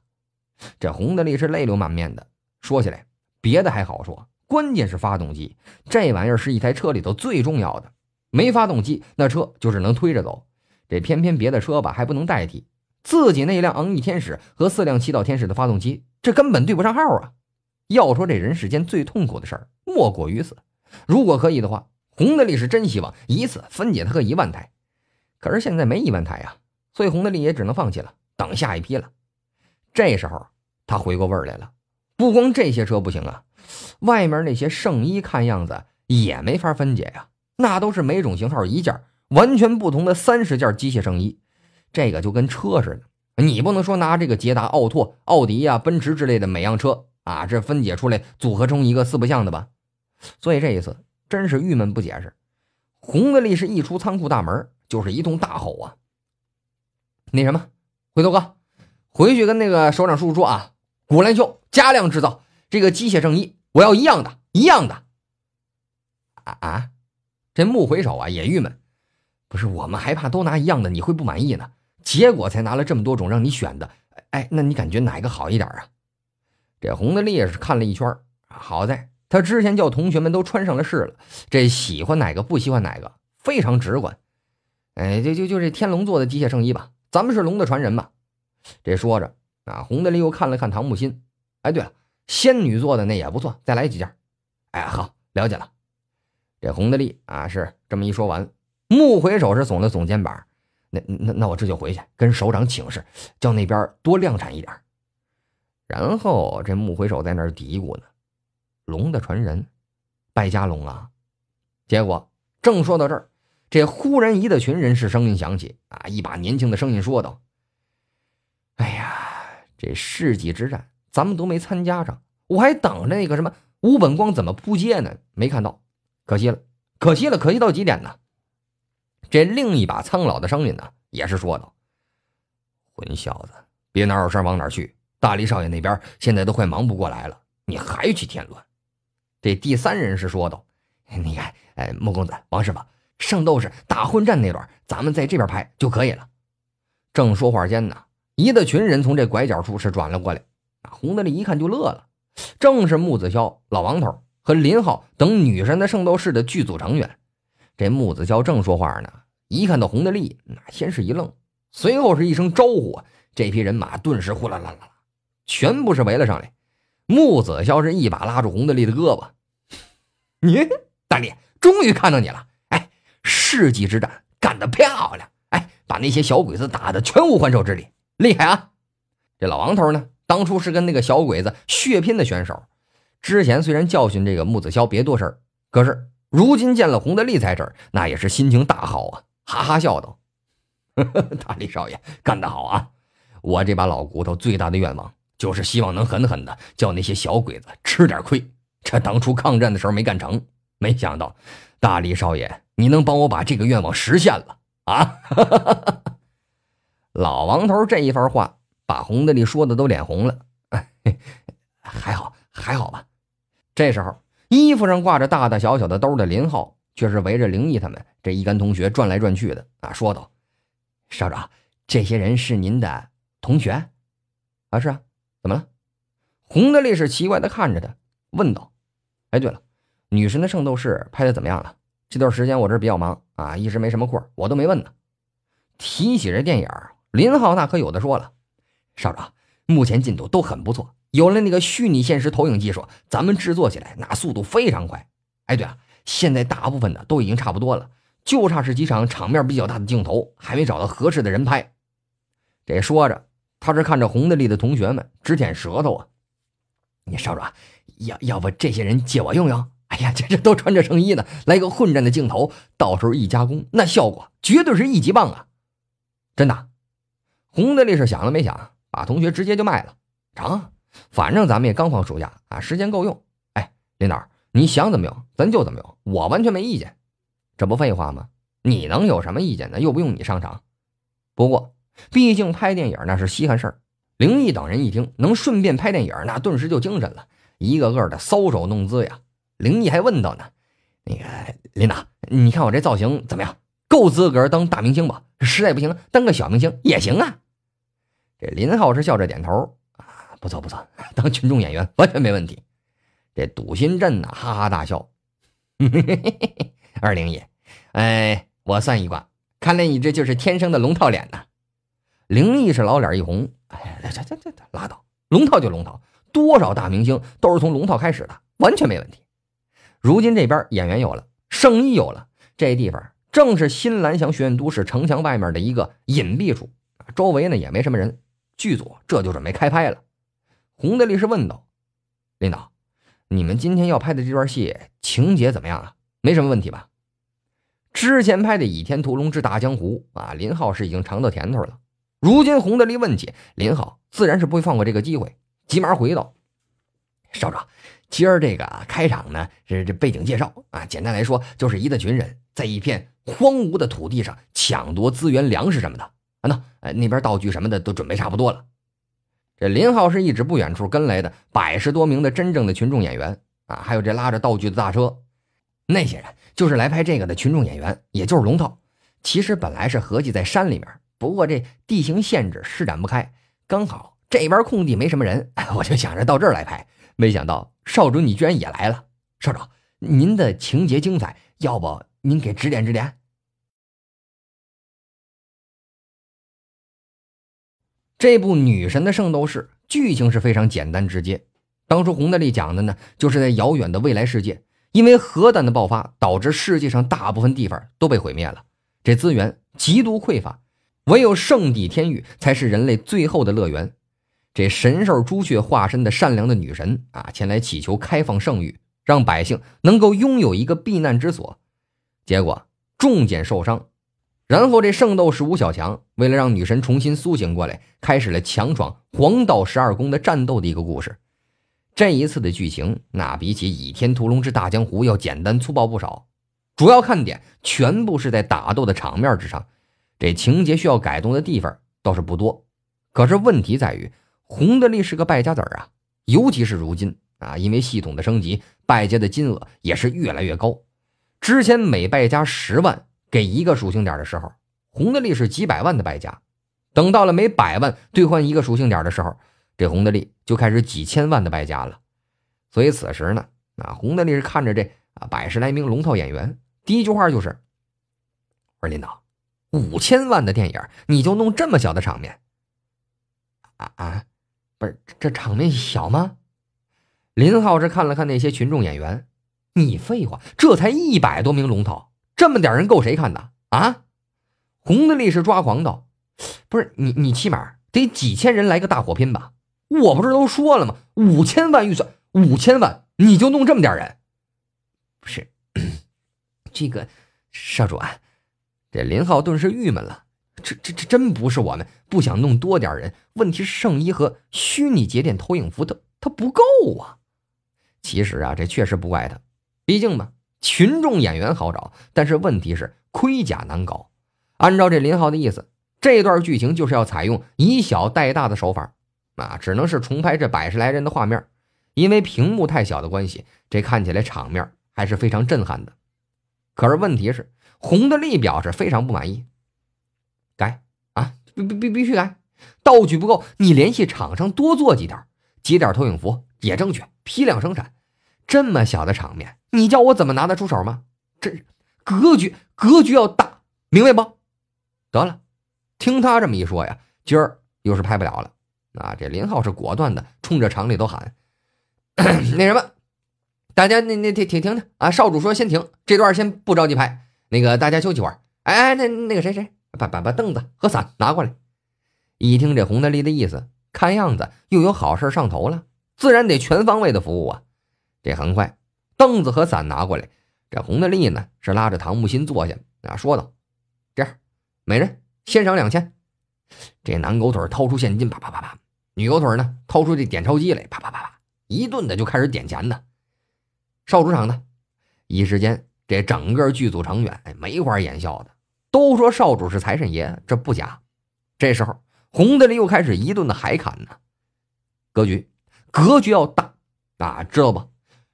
这洪德利是泪流满面的，说起来。别的还好说，关键是发动机，这玩意儿是一台车里头最重要的。没发动机，那车就是能推着走。这偏偏别的车吧还不能代替自己那辆昂翼天使和四辆祈祷天使的发动机，这根本对不上号啊！要说这人世间最痛苦的事儿，莫过于此。如果可以的话，红的力是真希望一次分解它个一万台，可是现在没一万台啊，所以红的力也只能放弃了，等下一批了。这时候他回过味儿来了。不光这些车不行啊，外面那些圣衣看样子也没法分解呀，那都是每种型号一件完全不同的三十件机械圣衣，这个就跟车似的，你不能说拿这个捷达、奥拓、奥迪呀、奔驰之类的每样车啊，这分解出来组合成一个四不像的吧？所以这一次真是郁闷不解释。红的力是一出仓库大门就是一通大吼啊，那什么，回头哥，回去跟那个首长叔叔说啊。古兰秀加量制造这个机械正义，我要一样的，一样的。啊啊！这木回首啊也郁闷，不是我们还怕都拿一样的你会不满意呢，结果才拿了这么多种让你选的。哎，那你感觉哪个好一点啊？这洪德利也是看了一圈，好在他之前叫同学们都穿上了试了，这喜欢哪个不喜欢哪个非常直观。哎，就就就这天龙座的机械圣衣吧，咱们是龙的传人嘛。这说着。啊！红的丽又看了看唐木心。哎，对了，仙女座的那也不错，再来几件。哎，好了解了。这红的利啊，是这么一说完，木回首是耸了耸肩膀。那那那，我这就回去跟首长请示，叫那边多量产一点。然后这木回首在那儿嘀咕呢：“龙的传人，败家龙啊！”结果正说到这儿，这忽然一大群人是声音响起啊，一把年轻的声音说道：“哎呀！”这世纪之战，咱们都没参加上。我还等着那个什么吴本光怎么扑街呢？没看到，可惜了，可惜了，可惜到极点呢。这另一把苍老的声音呢，也是说道：“混小子，别哪有事往哪去。大力少爷那边现在都快忙不过来了，你还去添乱？”这第三人是说道：“你看，哎，穆公子、王师傅、圣斗士打混战那段，咱们在这边拍就可以了。”正说话间呢。一大群人从这拐角处是转了过来，啊，洪德力一看就乐了，正是木子潇、老王头和林浩等女神的圣斗士的剧组成员。这木子潇正说话呢，一看到洪德力，那先是一愣，随后是一声招呼，这批人马顿时呼啦啦啦啦，全部是围了上来。木子潇是一把拉住洪德力的胳膊：“你，大力，终于看到你了！哎，世纪之战干得漂亮！哎，把那些小鬼子打的全无还手之力。”厉害啊！这老王头呢，当初是跟那个小鬼子血拼的选手。之前虽然教训这个木子潇别多事儿，可是如今见了洪德利在这儿，那也是心情大好啊！哈哈，笑道：“ 大力少爷干得好啊！我这把老骨头最大的愿望就是希望能狠狠的叫那些小鬼子吃点亏。这当初抗战的时候没干成，没想到大力少爷你能帮我把这个愿望实现了啊！” 老王头这一番话，把洪德利说的都脸红了。哎，还好还好吧。这时候，衣服上挂着大大小小的兜的林浩，却是围着灵异他们这一干同学转来转去的。啊，说道：“少长，这些人是您的同学？啊，是啊。怎么了？”洪德利是奇怪的看着他，问道：“哎，对了，女神的圣斗士拍的怎么样了？这段时间我这比较忙啊，一直没什么空，我都没问呢。”提起这电影林浩那可有的说了，少主，目前进度都很不错。有了那个虚拟现实投影技术，咱们制作起来那速度非常快。哎，对了，现在大部分的都已经差不多了，就差是几场场面比较大的镜头还没找到合适的人拍。这说着，他是看着红的里的同学们直舔舌头啊！你少主，要要不这些人借我用用？哎呀，这这都穿着衬衣呢，来个混战的镜头，到时候一加工，那效果绝对是一级棒啊！真的。红的利是想了没想，把同学直接就卖了。成，反正咱们也刚放暑假啊，时间够用。哎，领导，你想怎么用，咱就怎么用，我完全没意见。这不废话吗？你能有什么意见呢？又不用你上场。不过，毕竟拍电影那是稀罕事儿。灵异等人一听能顺便拍电影，那顿时就精神了，一个个的搔首弄姿呀。灵异还问到呢：“那个领导，你看我这造型怎么样？够资格当大明星吧？实在不行，当个小明星也行啊。”这林浩是笑着点头，啊，不错不错，当群众演员完全没问题。这赌心震呐，哈哈大笑。二零爷，哎，我算一卦，看来你这就是天生的龙套脸呐。灵异是老脸一红，哎，这这这拉倒，龙套就龙套，多少大明星都是从龙套开始的，完全没问题。如今这边演员有了，生意有了，这地方正是新蓝翔学院都市城墙外面的一个隐蔽处，周围呢也没什么人。剧组这就准备开拍了，洪德利是问道：“领导，你们今天要拍的这段戏情节怎么样啊？没什么问题吧？”之前拍的《倚天屠龙之大江湖》啊，林浩是已经尝到甜头了。如今洪德利问起，林浩自然是不会放过这个机会，急忙回道：“少壮，今儿这个开场呢，是这背景介绍啊，简单来说就是一大群人在一片荒芜的土地上抢夺资源、粮食什么的。”啊，那哎，那边道具什么的都准备差不多了。这林浩是一直不远处跟来的百十多名的真正的群众演员啊，还有这拉着道具的大车。那些人就是来拍这个的群众演员，也就是龙套。其实本来是合计在山里面，不过这地形限制施展不开，刚好这边空地没什么人，我就想着到这儿来拍。没想到少主你居然也来了，少主，您的情节精彩，要不您给指点指点？这部《女神的圣斗士》剧情是非常简单直接。当初洪大利讲的呢，就是在遥远的未来世界，因为核弹的爆发导致世界上大部分地方都被毁灭了，这资源极度匮乏，唯有圣地天域才是人类最后的乐园。这神兽朱雀化身的善良的女神啊，前来祈求开放圣域，让百姓能够拥有一个避难之所，结果重箭受伤。然后，这圣斗士吴小强为了让女神重新苏醒过来，开始了强闯黄道十二宫的战斗的一个故事。这一次的剧情，那比起《倚天屠龙之大江湖》要简单粗暴不少，主要看点全部是在打斗的场面之上。这情节需要改动的地方倒是不多，可是问题在于，洪德利是个败家子儿啊，尤其是如今啊，因为系统的升级，败家的金额也是越来越高。之前每败家十万。给一个属性点的时候，洪德利是几百万的败家；等到了每百万兑换一个属性点的时候，这洪德利就开始几千万的败家了。所以此时呢，啊，洪德利是看着这啊百十来名龙套演员，第一句话就是：“我说领导，五千万的电影你就弄这么小的场面？啊啊，不是这场面小吗？”林浩是看了看那些群众演员：“你废话，这才一百多名龙套。”这么点人够谁看的啊？洪德力是抓狂道：“不是你，你起码得几千人来个大火拼吧？我不是都说了吗？五千万预算，五千万你就弄这么点人？不是，这个少主啊，这林浩顿时郁闷了。这、这、这真不是我们不想弄多点人，问题是圣衣和虚拟节点投影符，它它不够啊。其实啊，这确实不怪他，毕竟吧。”群众演员好找，但是问题是盔甲难搞。按照这林浩的意思，这段剧情就是要采用以小带大的手法，啊，只能是重拍这百十来人的画面，因为屏幕太小的关系，这看起来场面还是非常震撼的。可是问题是，洪德利表示非常不满意，改啊，必必必必须改，道具不够，你联系厂商多做几点，几点投影服也正确，批量生产。这么小的场面，你叫我怎么拿得出手吗？这格局格局要大，明白不？得了，听他这么一说呀，今儿又是拍不了了。啊，这林浩是果断的，冲着厂里都喊：“ 那什么，大家，那那停停停停啊！”少主说：“先停，这段先不着急拍，那个大家休息会儿。”哎，那那个谁谁，把把把凳子和伞拿过来。一听这洪德力的意思，看样子又有好事上头了，自然得全方位的服务啊。这很快，凳子和伞拿过来。这红的力呢是拉着唐木心坐下啊，说道：“这样，每人先赏两千。”这男狗腿掏出现金，啪啪啪啪；女狗腿呢掏出这点钞机来，啪啪啪啪，一顿的就开始点钱呢。少主场呢，一时间这整个剧组成员哎眉花眼笑的，都说少主是财神爷，这不假。这时候红的力又开始一顿的海砍呢，格局格局要大啊，知道不？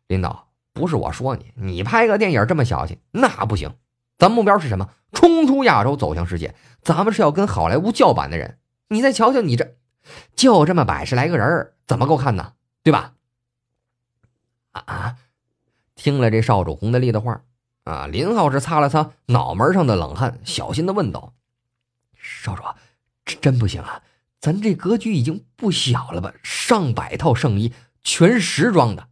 领导，不是我说你，你拍个电影这么小气，那不行。咱目标是什么？冲出亚洲，走向世界。咱们是要跟好莱坞叫板的人。你再瞧瞧你这，就这么百十来个人怎么够看呢？对吧？啊啊！听了这少主洪德利的话，啊，林浩是擦了擦脑门上的冷汗，小心的问道：“少主，真真不行啊！咱这格局已经不小了吧？上百套圣衣，全时装的。”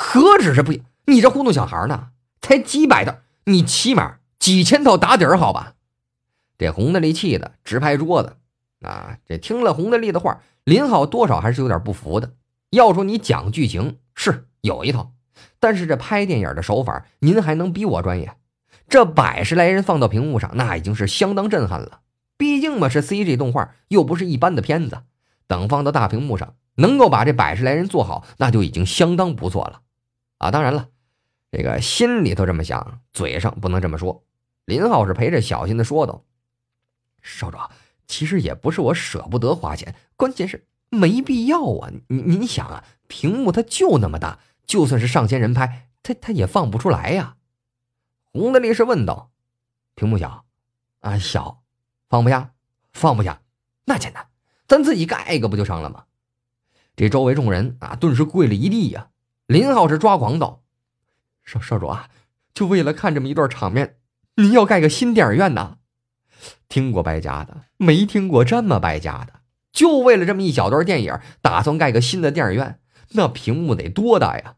何止是不？你这糊弄小孩呢？才几百套，你起码几千套打底儿，好吧？这洪大力气的直拍桌子啊！这听了洪大力的话，林浩多少还是有点不服的。要说你讲剧情是有一套，但是这拍电影的手法，您还能比我专业？这百十来人放到屏幕上，那已经是相当震撼了。毕竟嘛，是 CG 动画，又不是一般的片子。等放到大屏幕上，能够把这百十来人做好，那就已经相当不错了。啊，当然了，这个心里头这么想，嘴上不能这么说。林浩是陪着小心的说道：“少主，其实也不是我舍不得花钱，关键是没必要啊。您您想啊，屏幕它就那么大，就算是上千人拍，它它也放不出来呀。”洪德力是问道：“屏幕小？啊，小，放不下，放不下。那简单，咱自己盖一个不就成了吗？”这周围众人啊，顿时跪了一地呀。林浩是抓狂道：“少少主啊，就为了看这么一段场面，您要盖个新电影院呐？听过败家的，没听过这么败家的，就为了这么一小段电影，打算盖个新的电影院？那屏幕得多大呀？”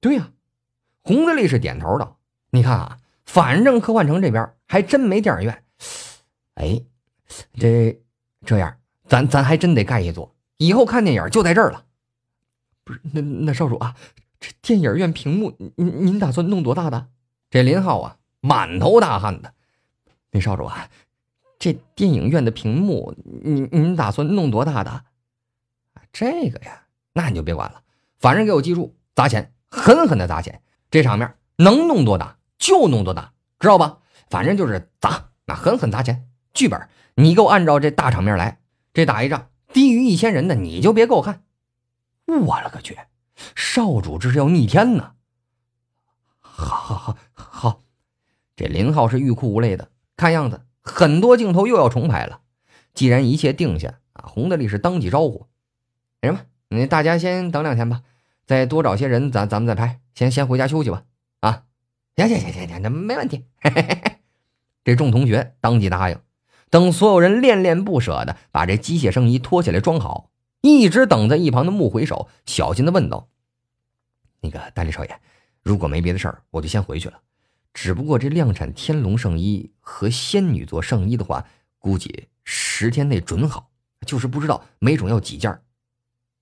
对呀，洪德利是点头道：“你看啊，反正科幻城这边还真没电影院。哎，这这样，咱咱还真得盖一座，以后看电影就在这儿了。”不是那那少主啊，这电影院屏幕，您您打算弄多大的？这林浩啊，满头大汗的。那少主啊，这电影院的屏幕，你您打算弄多大的？这个呀，那你就别管了，反正给我记住，砸钱，狠狠的砸钱。这场面能弄多大就弄多大，知道吧？反正就是砸，那狠狠砸钱。剧本，你给我按照这大场面来。这打一仗低于一千人的，你就别给我看。我勒个去！少主这是要逆天呢！好，好，好，好！这林浩是欲哭无泪的，看样子很多镜头又要重拍了。既然一切定下，啊，洪德力是当即招呼：“什么？你大家先等两天吧，再多找些人，咱咱们再拍。先先回家休息吧。”啊，行行行行行，那没问题。嘿嘿嘿这众同学当即答应。等所有人恋恋不舍的把这机械圣衣拖起来装好。一直等在一旁的木回首小心的问道：“那个大力少爷，如果没别的事儿，我就先回去了。只不过这量产天龙圣衣和仙女座圣衣的话，估计十天内准好，就是不知道没准要几件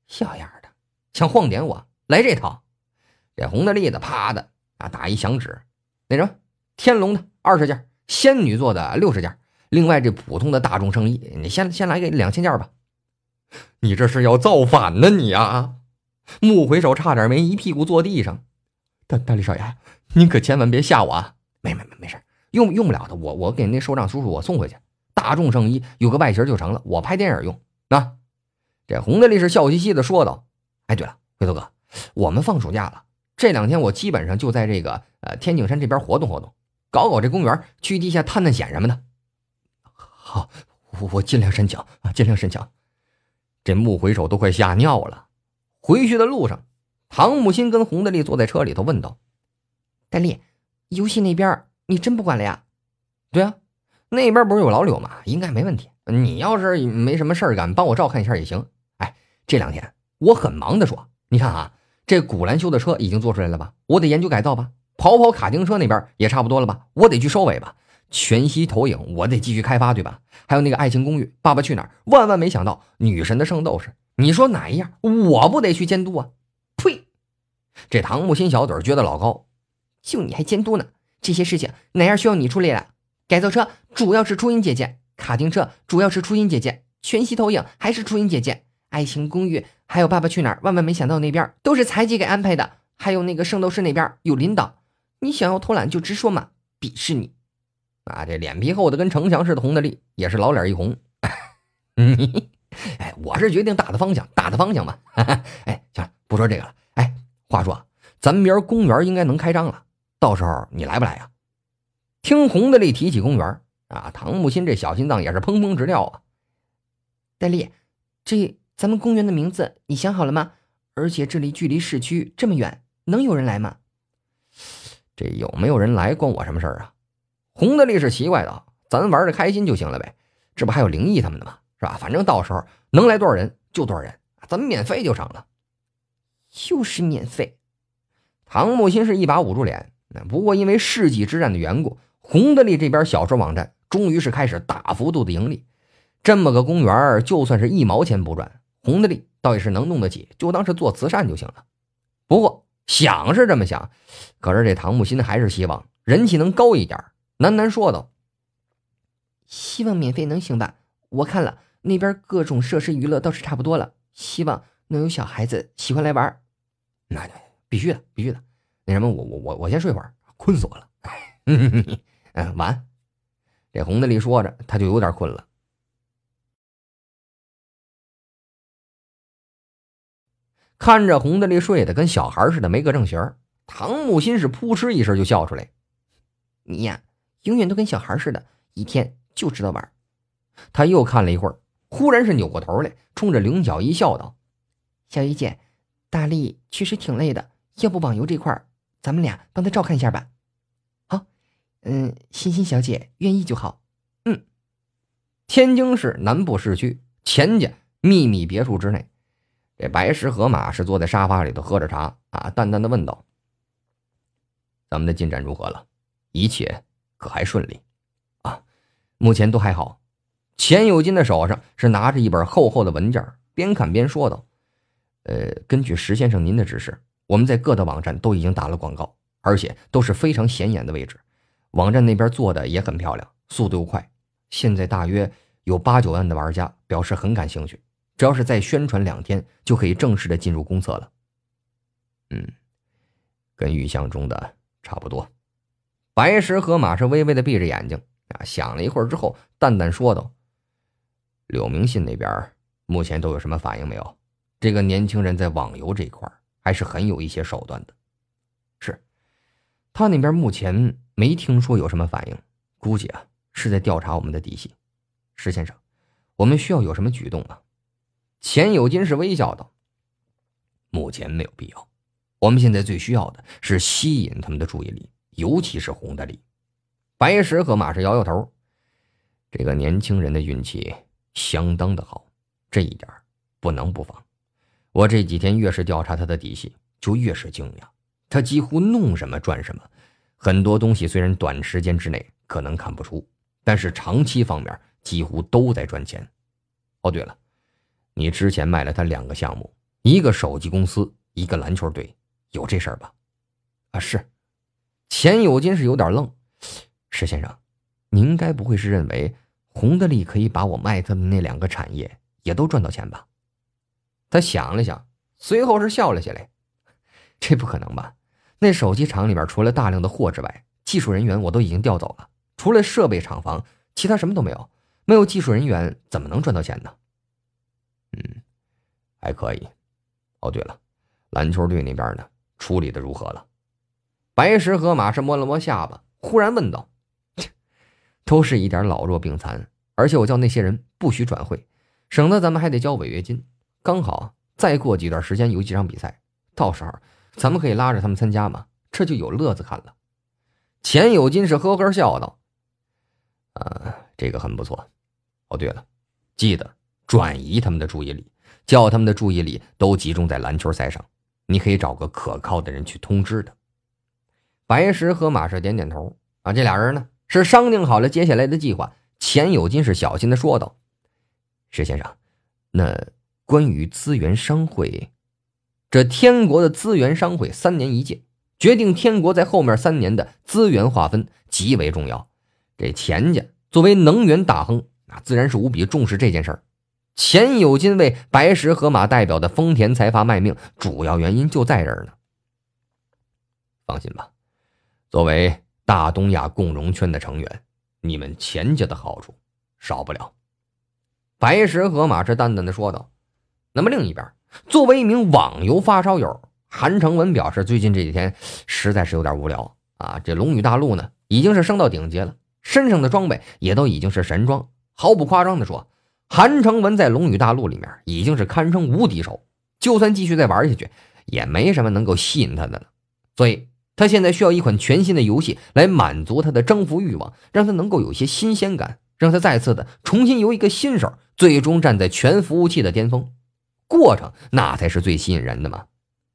小样的，想晃点我来这套？脸红的栗子，啪的啊！打一响指，那什么，天龙的二十件，仙女座的六十件，另外这普通的大众圣衣，你先先来个两千件吧。”你这是要造反呢？你啊！木回首差点没一屁股坐地上。大大力少爷，您可千万别吓我啊！没没没，没事，用用不了的。我我给那收账叔叔我送回去。大众圣衣有个外形就成了，我拍电影用啊。这红的利是笑嘻嘻的说道：“哎，对了，回头哥，我们放暑假了，这两天我基本上就在这个呃天井山这边活动活动，搞搞这公园，去地下探探险什么的。好，我我尽量申请，啊，尽量申请。”这木回首都快吓尿了。回去的路上，唐木心跟洪德利坐在车里头问道：“戴笠，游戏那边你真不管了呀？”“对啊，那边不是有老柳吗？应该没问题。你要是没什么事儿干，帮我照看一下也行。”“哎，这两天我很忙的，说你看啊，这古兰修的车已经做出来了吧？我得研究改造吧。跑跑卡丁车那边也差不多了吧？我得去收尾吧。”全息投影，我得继续开发，对吧？还有那个爱情公寓、爸爸去哪儿，万万没想到女神的圣斗士，你说哪一样，我不得去监督啊？呸！这唐木心小嘴撅得老高，就你还监督呢？这些事情哪样需要你处理了？改造车主要是初音姐姐，卡丁车主要是初音姐姐，全息投影还是初音姐姐，爱情公寓还有爸爸去哪儿，万万没想到那边都是财姐给安排的，还有那个圣斗士那边有领导，你想要偷懒就直说嘛，鄙视你。啊，这脸皮厚的跟城墙似的，红的力，也是老脸一红。哎，我是决定大的方向，大的方向嘛。哎，行了，不说这个了。哎，话说，咱明儿公园应该能开张了，到时候你来不来呀？听红的丽提起公园，啊，唐木心这小心脏也是砰砰直跳啊。戴笠，这咱们公园的名字你想好了吗？而且这里距离市区这么远，能有人来吗？这有没有人来关我什么事儿啊？红的力是奇怪的，咱玩的开心就行了呗，这不还有灵异他们的吗？是吧？反正到时候能来多少人就多少人，咱们免费就成了。就是免费。唐木心是一把捂住脸，不过因为世纪之战的缘故，红的力这边小说网站终于是开始大幅度的盈利。这么个公园就算是一毛钱不赚，红的力倒也是能弄得起，就当是做慈善就行了。不过想是这么想，可是这唐木心还是希望人气能高一点喃喃说道：“希望免费能行吧？我看了那边各种设施娱乐倒是差不多了，希望能有小孩子喜欢来玩那那必须的，必须的。那什么，我我我我先睡会儿，困死我了。哎，嗯晚。”这红大力说着，他就有点困了。看着红大力睡得跟小孩似的，没个正形唐木心是扑哧一声就笑出来：“你呀。”永远都跟小孩似的，一天就知道玩。他又看了一会儿，忽然是扭过头来，冲着凌小一笑道：“小一姐，大力确实挺累的，要不网游这块咱们俩帮他照看一下吧。”“好，嗯，欣欣小姐愿意就好。”“嗯。”天津市南部市区钱家秘密别墅之内，这白石河马是坐在沙发里头喝着茶啊，淡淡的问道：“咱们的进展如何了？一切？”可还顺利啊？目前都还好。钱有金的手上是拿着一本厚厚的文件，边看边说道：“呃，根据石先生您的指示，我们在各大网站都已经打了广告，而且都是非常显眼的位置。网站那边做的也很漂亮，速度又快。现在大约有八九万的玩家表示很感兴趣，只要是再宣传两天，就可以正式的进入公测了。嗯，跟预想中的差不多。”白石和马是微微的闭着眼睛啊，想了一会儿之后，淡淡说道：“柳明信那边目前都有什么反应没有？这个年轻人在网游这块还是很有一些手段的。是，他那边目前没听说有什么反应，估计啊是在调查我们的底细。石先生，我们需要有什么举动吗？”钱有金是微笑道：“目前没有必要，我们现在最需要的是吸引他们的注意力。”尤其是红大里，白石和马氏摇摇头。这个年轻人的运气相当的好，这一点不能不防。我这几天越是调查他的底细，就越是惊讶。他几乎弄什么赚什么，很多东西虽然短时间之内可能看不出，但是长期方面几乎都在赚钱。哦，对了，你之前卖了他两个项目，一个手机公司，一个篮球队，有这事儿吧？啊，是。钱有金是有点愣，石先生，您该不会是认为洪德利可以把我卖他的那两个产业也都赚到钱吧？他想了想，随后是笑了起来：“ 这不可能吧？那手机厂里边除了大量的货之外，技术人员我都已经调走了，除了设备厂房，其他什么都没有。没有技术人员怎么能赚到钱呢？”嗯，还可以。哦，对了，篮球队那边呢，处理的如何了？白石和马是摸了摸下巴，忽然问道：“都是一点老弱病残，而且我叫那些人不许转会，省得咱们还得交违约金。刚好再过几段时间有几场比赛，到时候咱们可以拉着他们参加嘛，这就有乐子看了。”钱有金是呵呵笑道：“啊，这个很不错。哦，对了，记得转移他们的注意力，叫他们的注意力都集中在篮球赛上。你可以找个可靠的人去通知他。”白石和马氏点点头啊，这俩人呢是商定好了接下来的计划。钱有金是小心的说道：“石先生，那关于资源商会，这天国的资源商会三年一届，决定天国在后面三年的资源划分，极为重要。这钱家作为能源大亨，那自然是无比重视这件事儿。钱有金为白石和马代表的丰田财阀卖命，主要原因就在这儿呢。放心吧。”作为大东亚共荣圈的成员，你们钱家的好处少不了。”白石和马之淡淡的说道。“那么另一边，作为一名网游发烧友，韩成文表示，最近这几天实在是有点无聊啊。这龙语大陆呢，已经是升到顶级了，身上的装备也都已经是神装。毫不夸张的说，韩成文在龙语大陆里面已经是堪称无敌手。就算继续再玩下去，也没什么能够吸引他的了。所以。”他现在需要一款全新的游戏来满足他的征服欲望，让他能够有些新鲜感，让他再次的重新由一个新手，最终站在全服务器的巅峰，过程那才是最吸引人的嘛。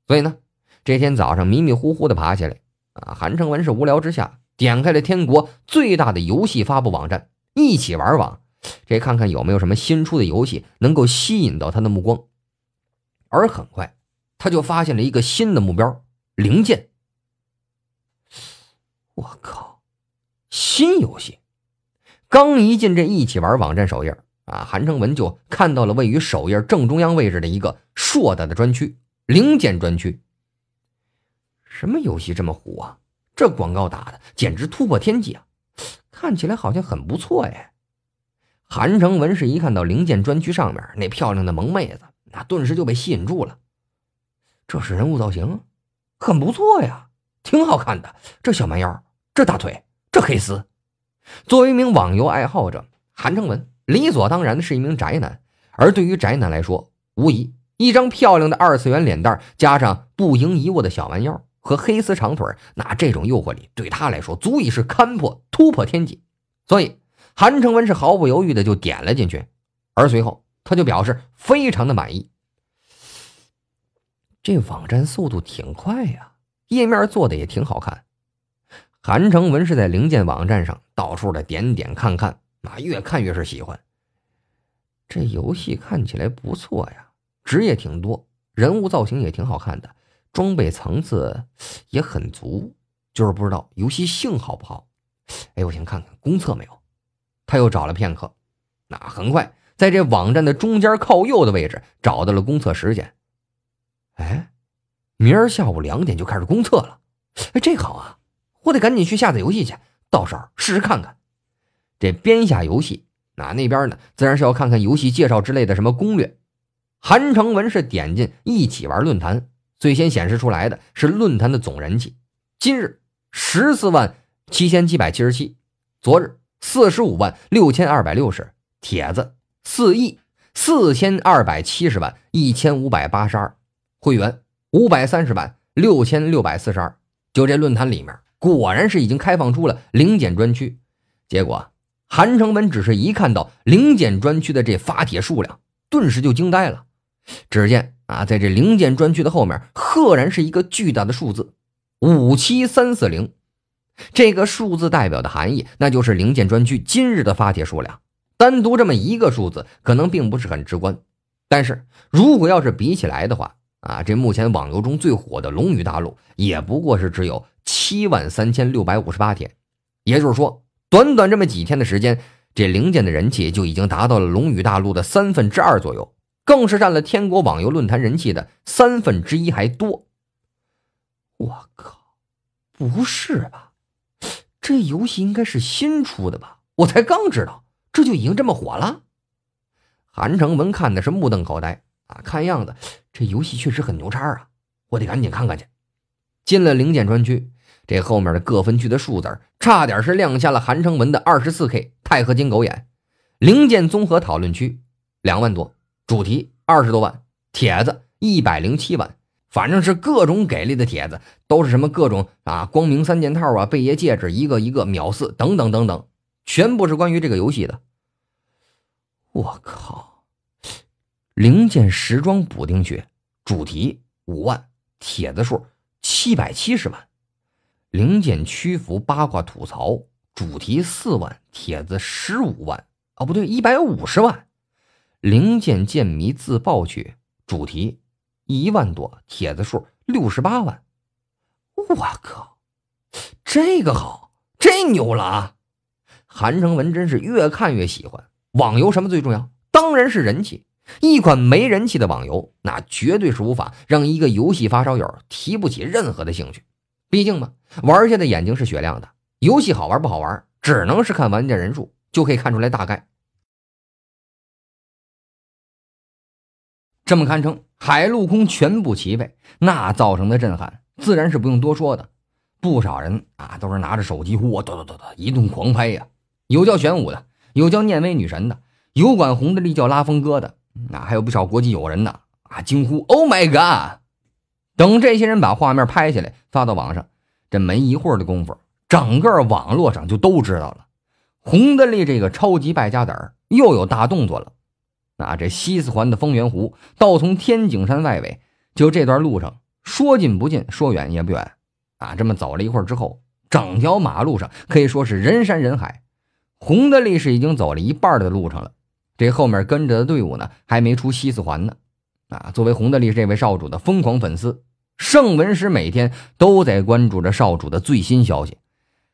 所以呢，这天早上迷迷糊糊的爬起来，啊，韩成文是无聊之下点开了天国最大的游戏发布网站——一起玩网，这看看有没有什么新出的游戏能够吸引到他的目光。而很快，他就发现了一个新的目标：零件。我靠！新游戏刚一进这一起玩网站首页啊，韩成文就看到了位于首页正中央位置的一个硕大的专区——零件专区。什么游戏这么火啊？这广告打的简直突破天际啊！看起来好像很不错哎。韩成文是一看到零件专区上面那漂亮的萌妹子，那顿时就被吸引住了。这是人物造型，很不错呀，挺好看的。这小蛮腰。这大腿，这黑丝。作为一名网游爱好者，韩成文理所当然的是一名宅男。而对于宅男来说，无疑一张漂亮的二次元脸蛋，加上不盈一握的小蛮腰和黑丝长腿，那这种诱惑力对他来说足以是堪破突破天际。所以，韩成文是毫不犹豫的就点了进去。而随后，他就表示非常的满意。这网站速度挺快呀，页面做的也挺好看。韩成文是在零件网站上到处的点点看看，啊，越看越是喜欢。这游戏看起来不错呀，职业挺多，人物造型也挺好看的，装备层次也很足，就是不知道游戏性好不好。哎，我先看看公测没有。他又找了片刻，那很快在这网站的中间靠右的位置找到了公测时间。哎，明儿下午两点就开始公测了。哎，这好啊。我得赶紧去下载游戏去，到时候试试看看。这边下游戏，那那边呢？自然是要看看游戏介绍之类的什么攻略。韩成文是点进一起玩论坛，最先显示出来的是论坛的总人气，今日十四万七千七百七十七，昨日四十五万六千二百六十，帖子四亿四千二百七十万一千五百八十二，会员五百三十万六千六百四十二，就这论坛里面。果然是已经开放出了零检专区，结果韩成文只是一看到零检专区的这发帖数量，顿时就惊呆了。只见啊，在这零检专区的后面，赫然是一个巨大的数字五七三四零。这个数字代表的含义，那就是零检专区今日的发帖数量。单独这么一个数字，可能并不是很直观，但是如果要是比起来的话，啊，这目前网游中最火的《龙与大陆》，也不过是只有。七万三千六百五十八天，也就是说，短短这么几天的时间，这零件的人气就已经达到了龙宇大陆的三分之二左右，更是占了天国网游论坛人气的三分之一还多。我靠，不是吧？这游戏应该是新出的吧？我才刚知道，这就已经这么火了？韩成文看的是目瞪口呆啊！看样子，这游戏确实很牛叉啊！我得赶紧看看去。进了零件专区。这后面的各分区的数字差点是亮瞎了韩城文的二十四 K 钛合金狗眼。零件综合讨论区两万多，主题二十多万，帖子一百零七万，反正是各种给力的帖子，都是什么各种啊，光明三件套啊，贝爷戒指一个一个秒四等等等等，全部是关于这个游戏的。我靠！零件时装补丁区主题五万，帖子数七百七十万。零件屈服八卦吐槽主题四万帖子十五万啊，不对，一百五十万。零件剑迷自爆去主题一万多帖子数六十八万。我靠，这个好，这牛了啊！韩成文真是越看越喜欢。网游什么最重要？当然是人气。一款没人气的网游，那绝对是无法让一个游戏发烧友提不起任何的兴趣。毕竟嘛，玩家的眼睛是雪亮的。游戏好玩不好玩，只能是看玩家人数就可以看出来大概。这么堪称海陆空全部齐备，那造成的震撼自然是不用多说的。不少人啊，都是拿着手机，哇，哒哒哒哒，一顿狂拍呀。有叫玄武的，有叫念威女神的，有管红的，立叫拉风哥的，那还有不少国际友人呢。啊，惊呼：“Oh my god！” 等这些人把画面拍下来发到网上，这没一会儿的功夫，整个网络上就都知道了。洪德利这个超级败家子儿又有大动作了。啊，这西四环的丰源湖到从天井山外围，就这段路上说近不近，说远也不远。啊，这么走了一会儿之后，整条马路上可以说是人山人海。洪德利是已经走了一半的路上了，这后面跟着的队伍呢，还没出西四环呢。啊，作为洪德利这位少主的疯狂粉丝，圣文师每天都在关注着少主的最新消息。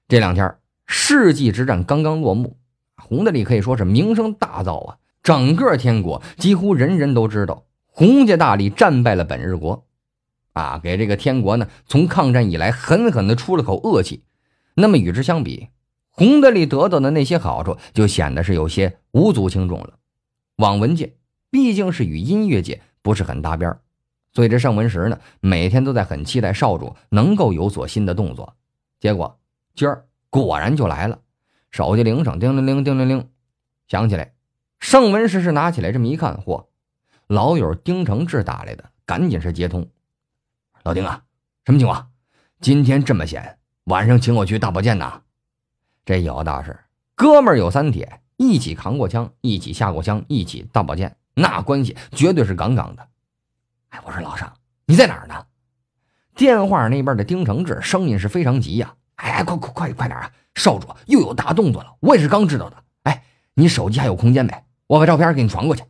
这两天，世纪之战刚刚落幕，洪德利可以说是名声大噪啊！整个天国几乎人人都知道，洪家大力战败了本日国，啊，给这个天国呢从抗战以来狠狠的出了口恶气。那么与之相比，洪德利得到的那些好处就显得是有些无足轻重了。网文界毕竟是与音乐界。不是很搭边所以这盛文石呢，每天都在很期待少主能够有所新的动作。结果今儿果然就来了，手机铃声叮铃铃叮铃铃响起来。盛文石是拿起来这么一看，嚯，老友丁承志打来的，赶紧是接通。老丁啊，什么情况？今天这么闲，晚上请我去大保健呐？这有大事哥们儿有三铁，一起扛过枪，一起下过乡，一起大保健。那关系绝对是杠杠的，哎，我说老尚，你在哪儿呢？电话那边的丁承志声音是非常急呀，哎哎，快快快快点啊！少主又有大动作了，我也是刚知道的。哎，你手机还有空间没？我把照片给你传过去。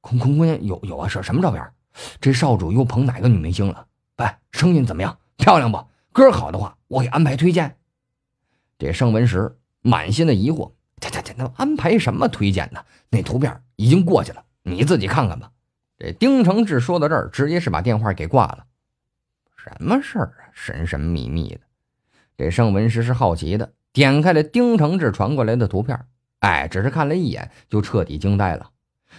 空空间有有啊？什什么照片？这少主又捧哪个女明星了？喂，声音怎么样？漂亮不？歌好的话，我给安排推荐。这盛文石满心的疑惑，这这这，那安排什么推荐呢？那图片。已经过去了，你自己看看吧。这丁承志说到这儿，直接是把电话给挂了。什么事儿啊，神神秘秘的。这盛文石是好奇的，点开了丁承志传过来的图片。哎，只是看了一眼，就彻底惊呆了。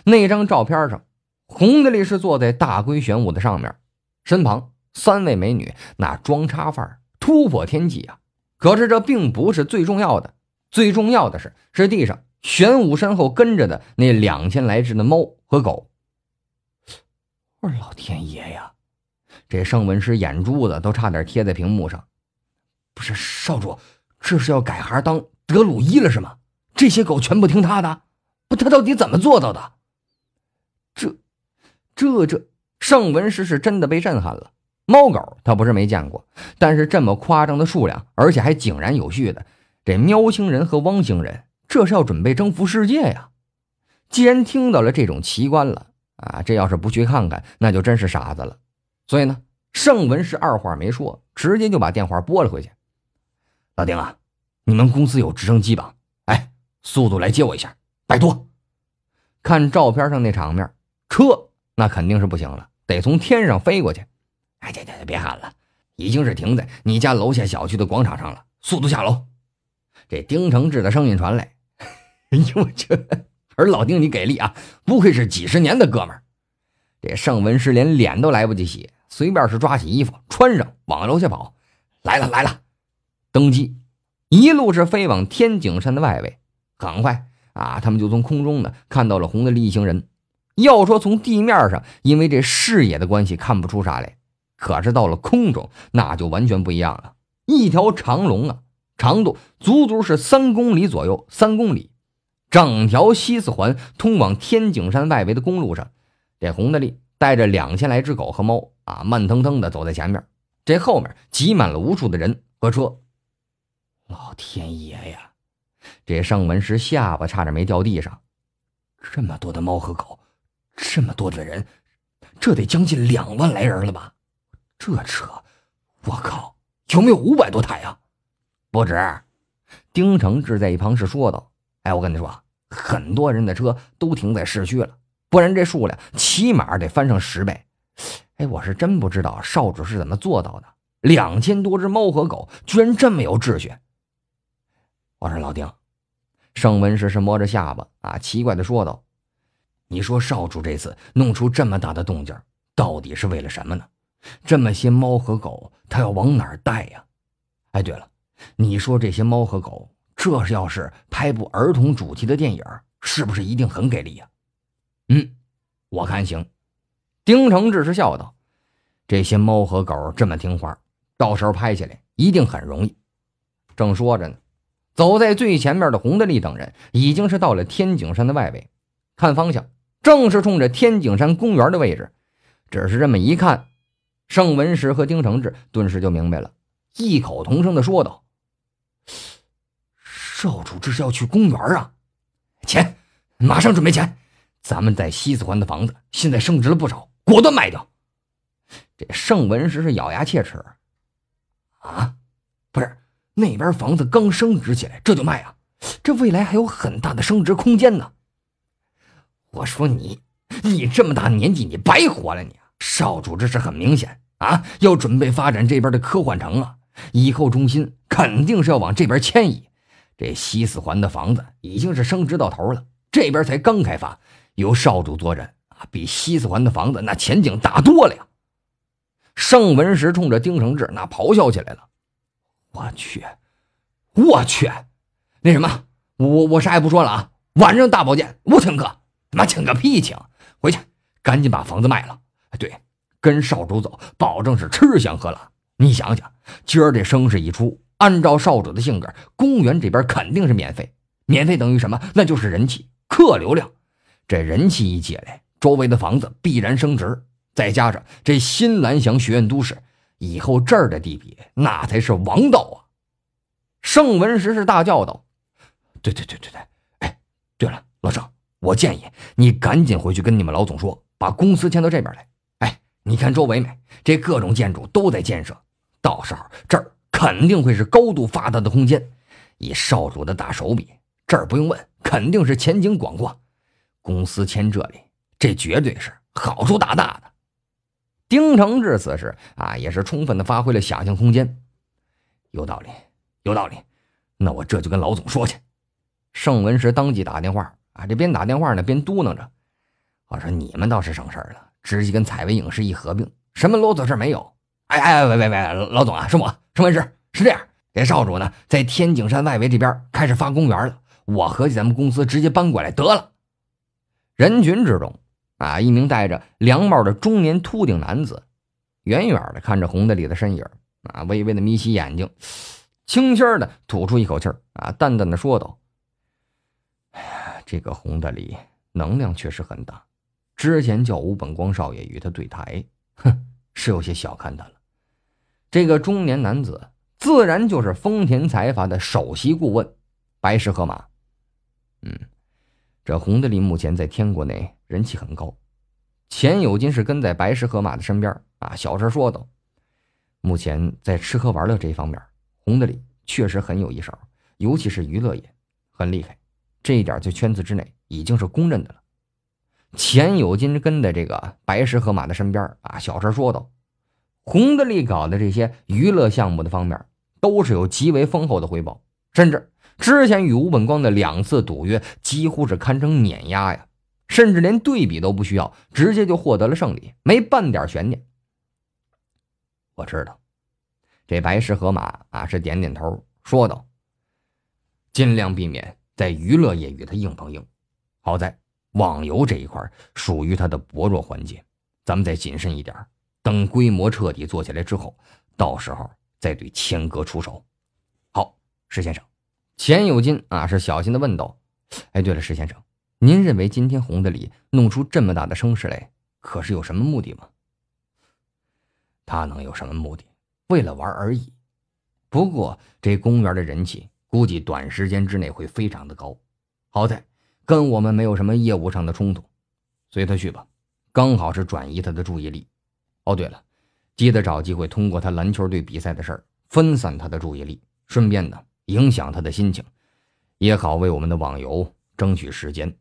那张照片上，红的丽是坐在大龟玄武的上面，身旁三位美女那装叉范儿突破天际啊！可是这并不是最重要的，最重要的是是地上。玄武身后跟着的那两千来只的猫和狗，我说老天爷呀！这圣文师眼珠子都差点贴在屏幕上。不是少主，这是要改行当德鲁伊了是吗？这些狗全部听他的，不，他到底怎么做到的？这、这、这……圣文师是真的被震撼了。猫狗他不是没见过，但是这么夸张的数量，而且还井然有序的，这喵星人和汪星人。这是要准备征服世界呀！既然听到了这种奇观了啊，这要是不去看看，那就真是傻子了。所以呢，盛文是二话没说，直接就把电话拨了回去：“老丁啊，你们公司有直升机吧？哎，速度来接我一下，拜托！看照片上那场面，车那肯定是不行了，得从天上飞过去。哎，这这别喊了，已经是停在你家楼下小区的广场上了。速度下楼。”这丁承志的声音传来。哎呦我去！而老丁，你给力啊，不愧是几十年的哥们儿。这盛文师连脸都来不及洗，随便是抓起衣服穿上，往楼下跑。来了来了，登机，一路是飞往天井山的外围。很快啊，他们就从空中呢看到了红的利一行人。要说从地面上，因为这视野的关系，看不出啥来。可是到了空中，那就完全不一样了。一条长龙啊，长度足足是三公里左右，三公里。整条西四环通往天井山外围的公路上，这洪大力带着两千来只狗和猫啊，慢腾腾的走在前面。这后面挤满了无数的人和车。老天爷呀！这上文时下巴差点没掉地上。这么多的猫和狗，这么多的人，这得将近两万来人了吧？这车，我靠，有没有五百多台啊？不止。丁承志在一旁是说道。哎，我跟你说，很多人的车都停在市区了，不然这数量起码得翻上十倍。哎，我是真不知道少主是怎么做到的，两千多只猫和狗居然这么有秩序。我说老丁，盛文石是摸着下巴啊，奇怪的说道：“你说少主这次弄出这么大的动静，到底是为了什么呢？这么些猫和狗，他要往哪儿带呀？”哎，对了，你说这些猫和狗。这是要是拍部儿童主题的电影，是不是一定很给力呀？嗯，我看行。丁承志是笑道：“这些猫和狗这么听话，到时候拍起来一定很容易。”正说着呢，走在最前面的洪德利等人已经是到了天井山的外围，看方向正是冲着天井山公园的位置。只是这么一看，盛文石和丁承志顿时就明白了，异口同声的说道。少主，这是要去公园啊？钱，马上准备钱！咱们在西四环的房子现在升值了不少，果断卖掉！这盛文石是咬牙切齿，啊，不是那边房子刚升值起来，这就卖啊？这未来还有很大的升值空间呢！我说你，你这么大年纪，你白活了你！少主，这是很明显啊，要准备发展这边的科幻城啊，以后中心肯定是要往这边迁移。这西四环的房子已经是升值到头了，这边才刚开发，由少主坐镇啊，比西四环的房子那前景大多了。呀！盛文石冲着丁承志那咆哮起来了：“我去，我去，那什么，我我啥也不说了啊！晚上大保健我请客，妈请个屁请！回去赶紧把房子卖了，对，跟少主走，保证是吃香喝辣。你想想，今儿这声势一出。”按照少主的性格，公园这边肯定是免费。免费等于什么？那就是人气、客流量。这人气一起来，周围的房子必然升值。再加上这新蓝翔学院都市，以后这儿的地皮那才是王道啊！盛文石是大叫道：“对对对对对！哎，对了，老盛，我建议你赶紧回去跟你们老总说，把公司迁到这边来。哎，你看周围没？这各种建筑都在建设，到时候这儿……”肯定会是高度发达的空间，以少主的大手笔，这儿不用问，肯定是前景广阔。公司签这里，这绝对是好处大大的。丁承志此时啊，也是充分的发挥了想象空间。有道理，有道理，那我这就跟老总说去。盛文石当即打电话啊，这边打电话呢，边嘟囔着：“我说你们倒是省事儿了，直接跟采薇影视一合并，什么啰嗦事没有。”哎哎，喂喂喂，老总啊，是我。陈文世是这样，这少主呢，在天井山外围这边开始发公园了。我合计咱们公司直接搬过来得了。人群之中啊，一名戴着凉帽的中年秃顶男子，远远的看着洪大礼的身影啊，微微的眯起眼睛，轻轻的吐出一口气啊，淡淡的说道：“哎呀，这个洪大礼能量确实很大，之前叫吴本光少爷与他对台，哼，是有些小看他了。”这个中年男子自然就是丰田财阀的首席顾问，白石河马。嗯，这红的利目前在天国内人气很高。钱有金是跟在白石河马的身边啊，小声说道：“目前在吃喝玩乐这一方面，红的利确实很有一手，尤其是娱乐业很厉害，这一点在圈子之内已经是公认的了。”钱有金跟在这个白石河马的身边啊，小声说道。洪德利搞的这些娱乐项目的方面，都是有极为丰厚的回报，甚至之前与吴本光的两次赌约，几乎是堪称碾压呀，甚至连对比都不需要，直接就获得了胜利，没半点悬念。我知道，这白石河马啊是点点头说道：“尽量避免在娱乐业与他硬碰硬，好在网游这一块属于他的薄弱环节，咱们再谨慎一点。”等规模彻底做起来之后，到时候再对千哥出手。好，石先生，钱有金啊，是小心的问道：“哎，对了，石先生，您认为今天红的里弄出这么大的声势来，可是有什么目的吗？”他能有什么目的？为了玩而已。不过这公园的人气估计短时间之内会非常的高。好在跟我们没有什么业务上的冲突，随他去吧。刚好是转移他的注意力。哦，对了，记得找机会通过他篮球队比赛的事儿分散他的注意力，顺便呢影响他的心情，也好为我们的网游争取时间。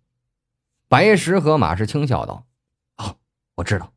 白石和马氏轻笑道：“好，我知道。”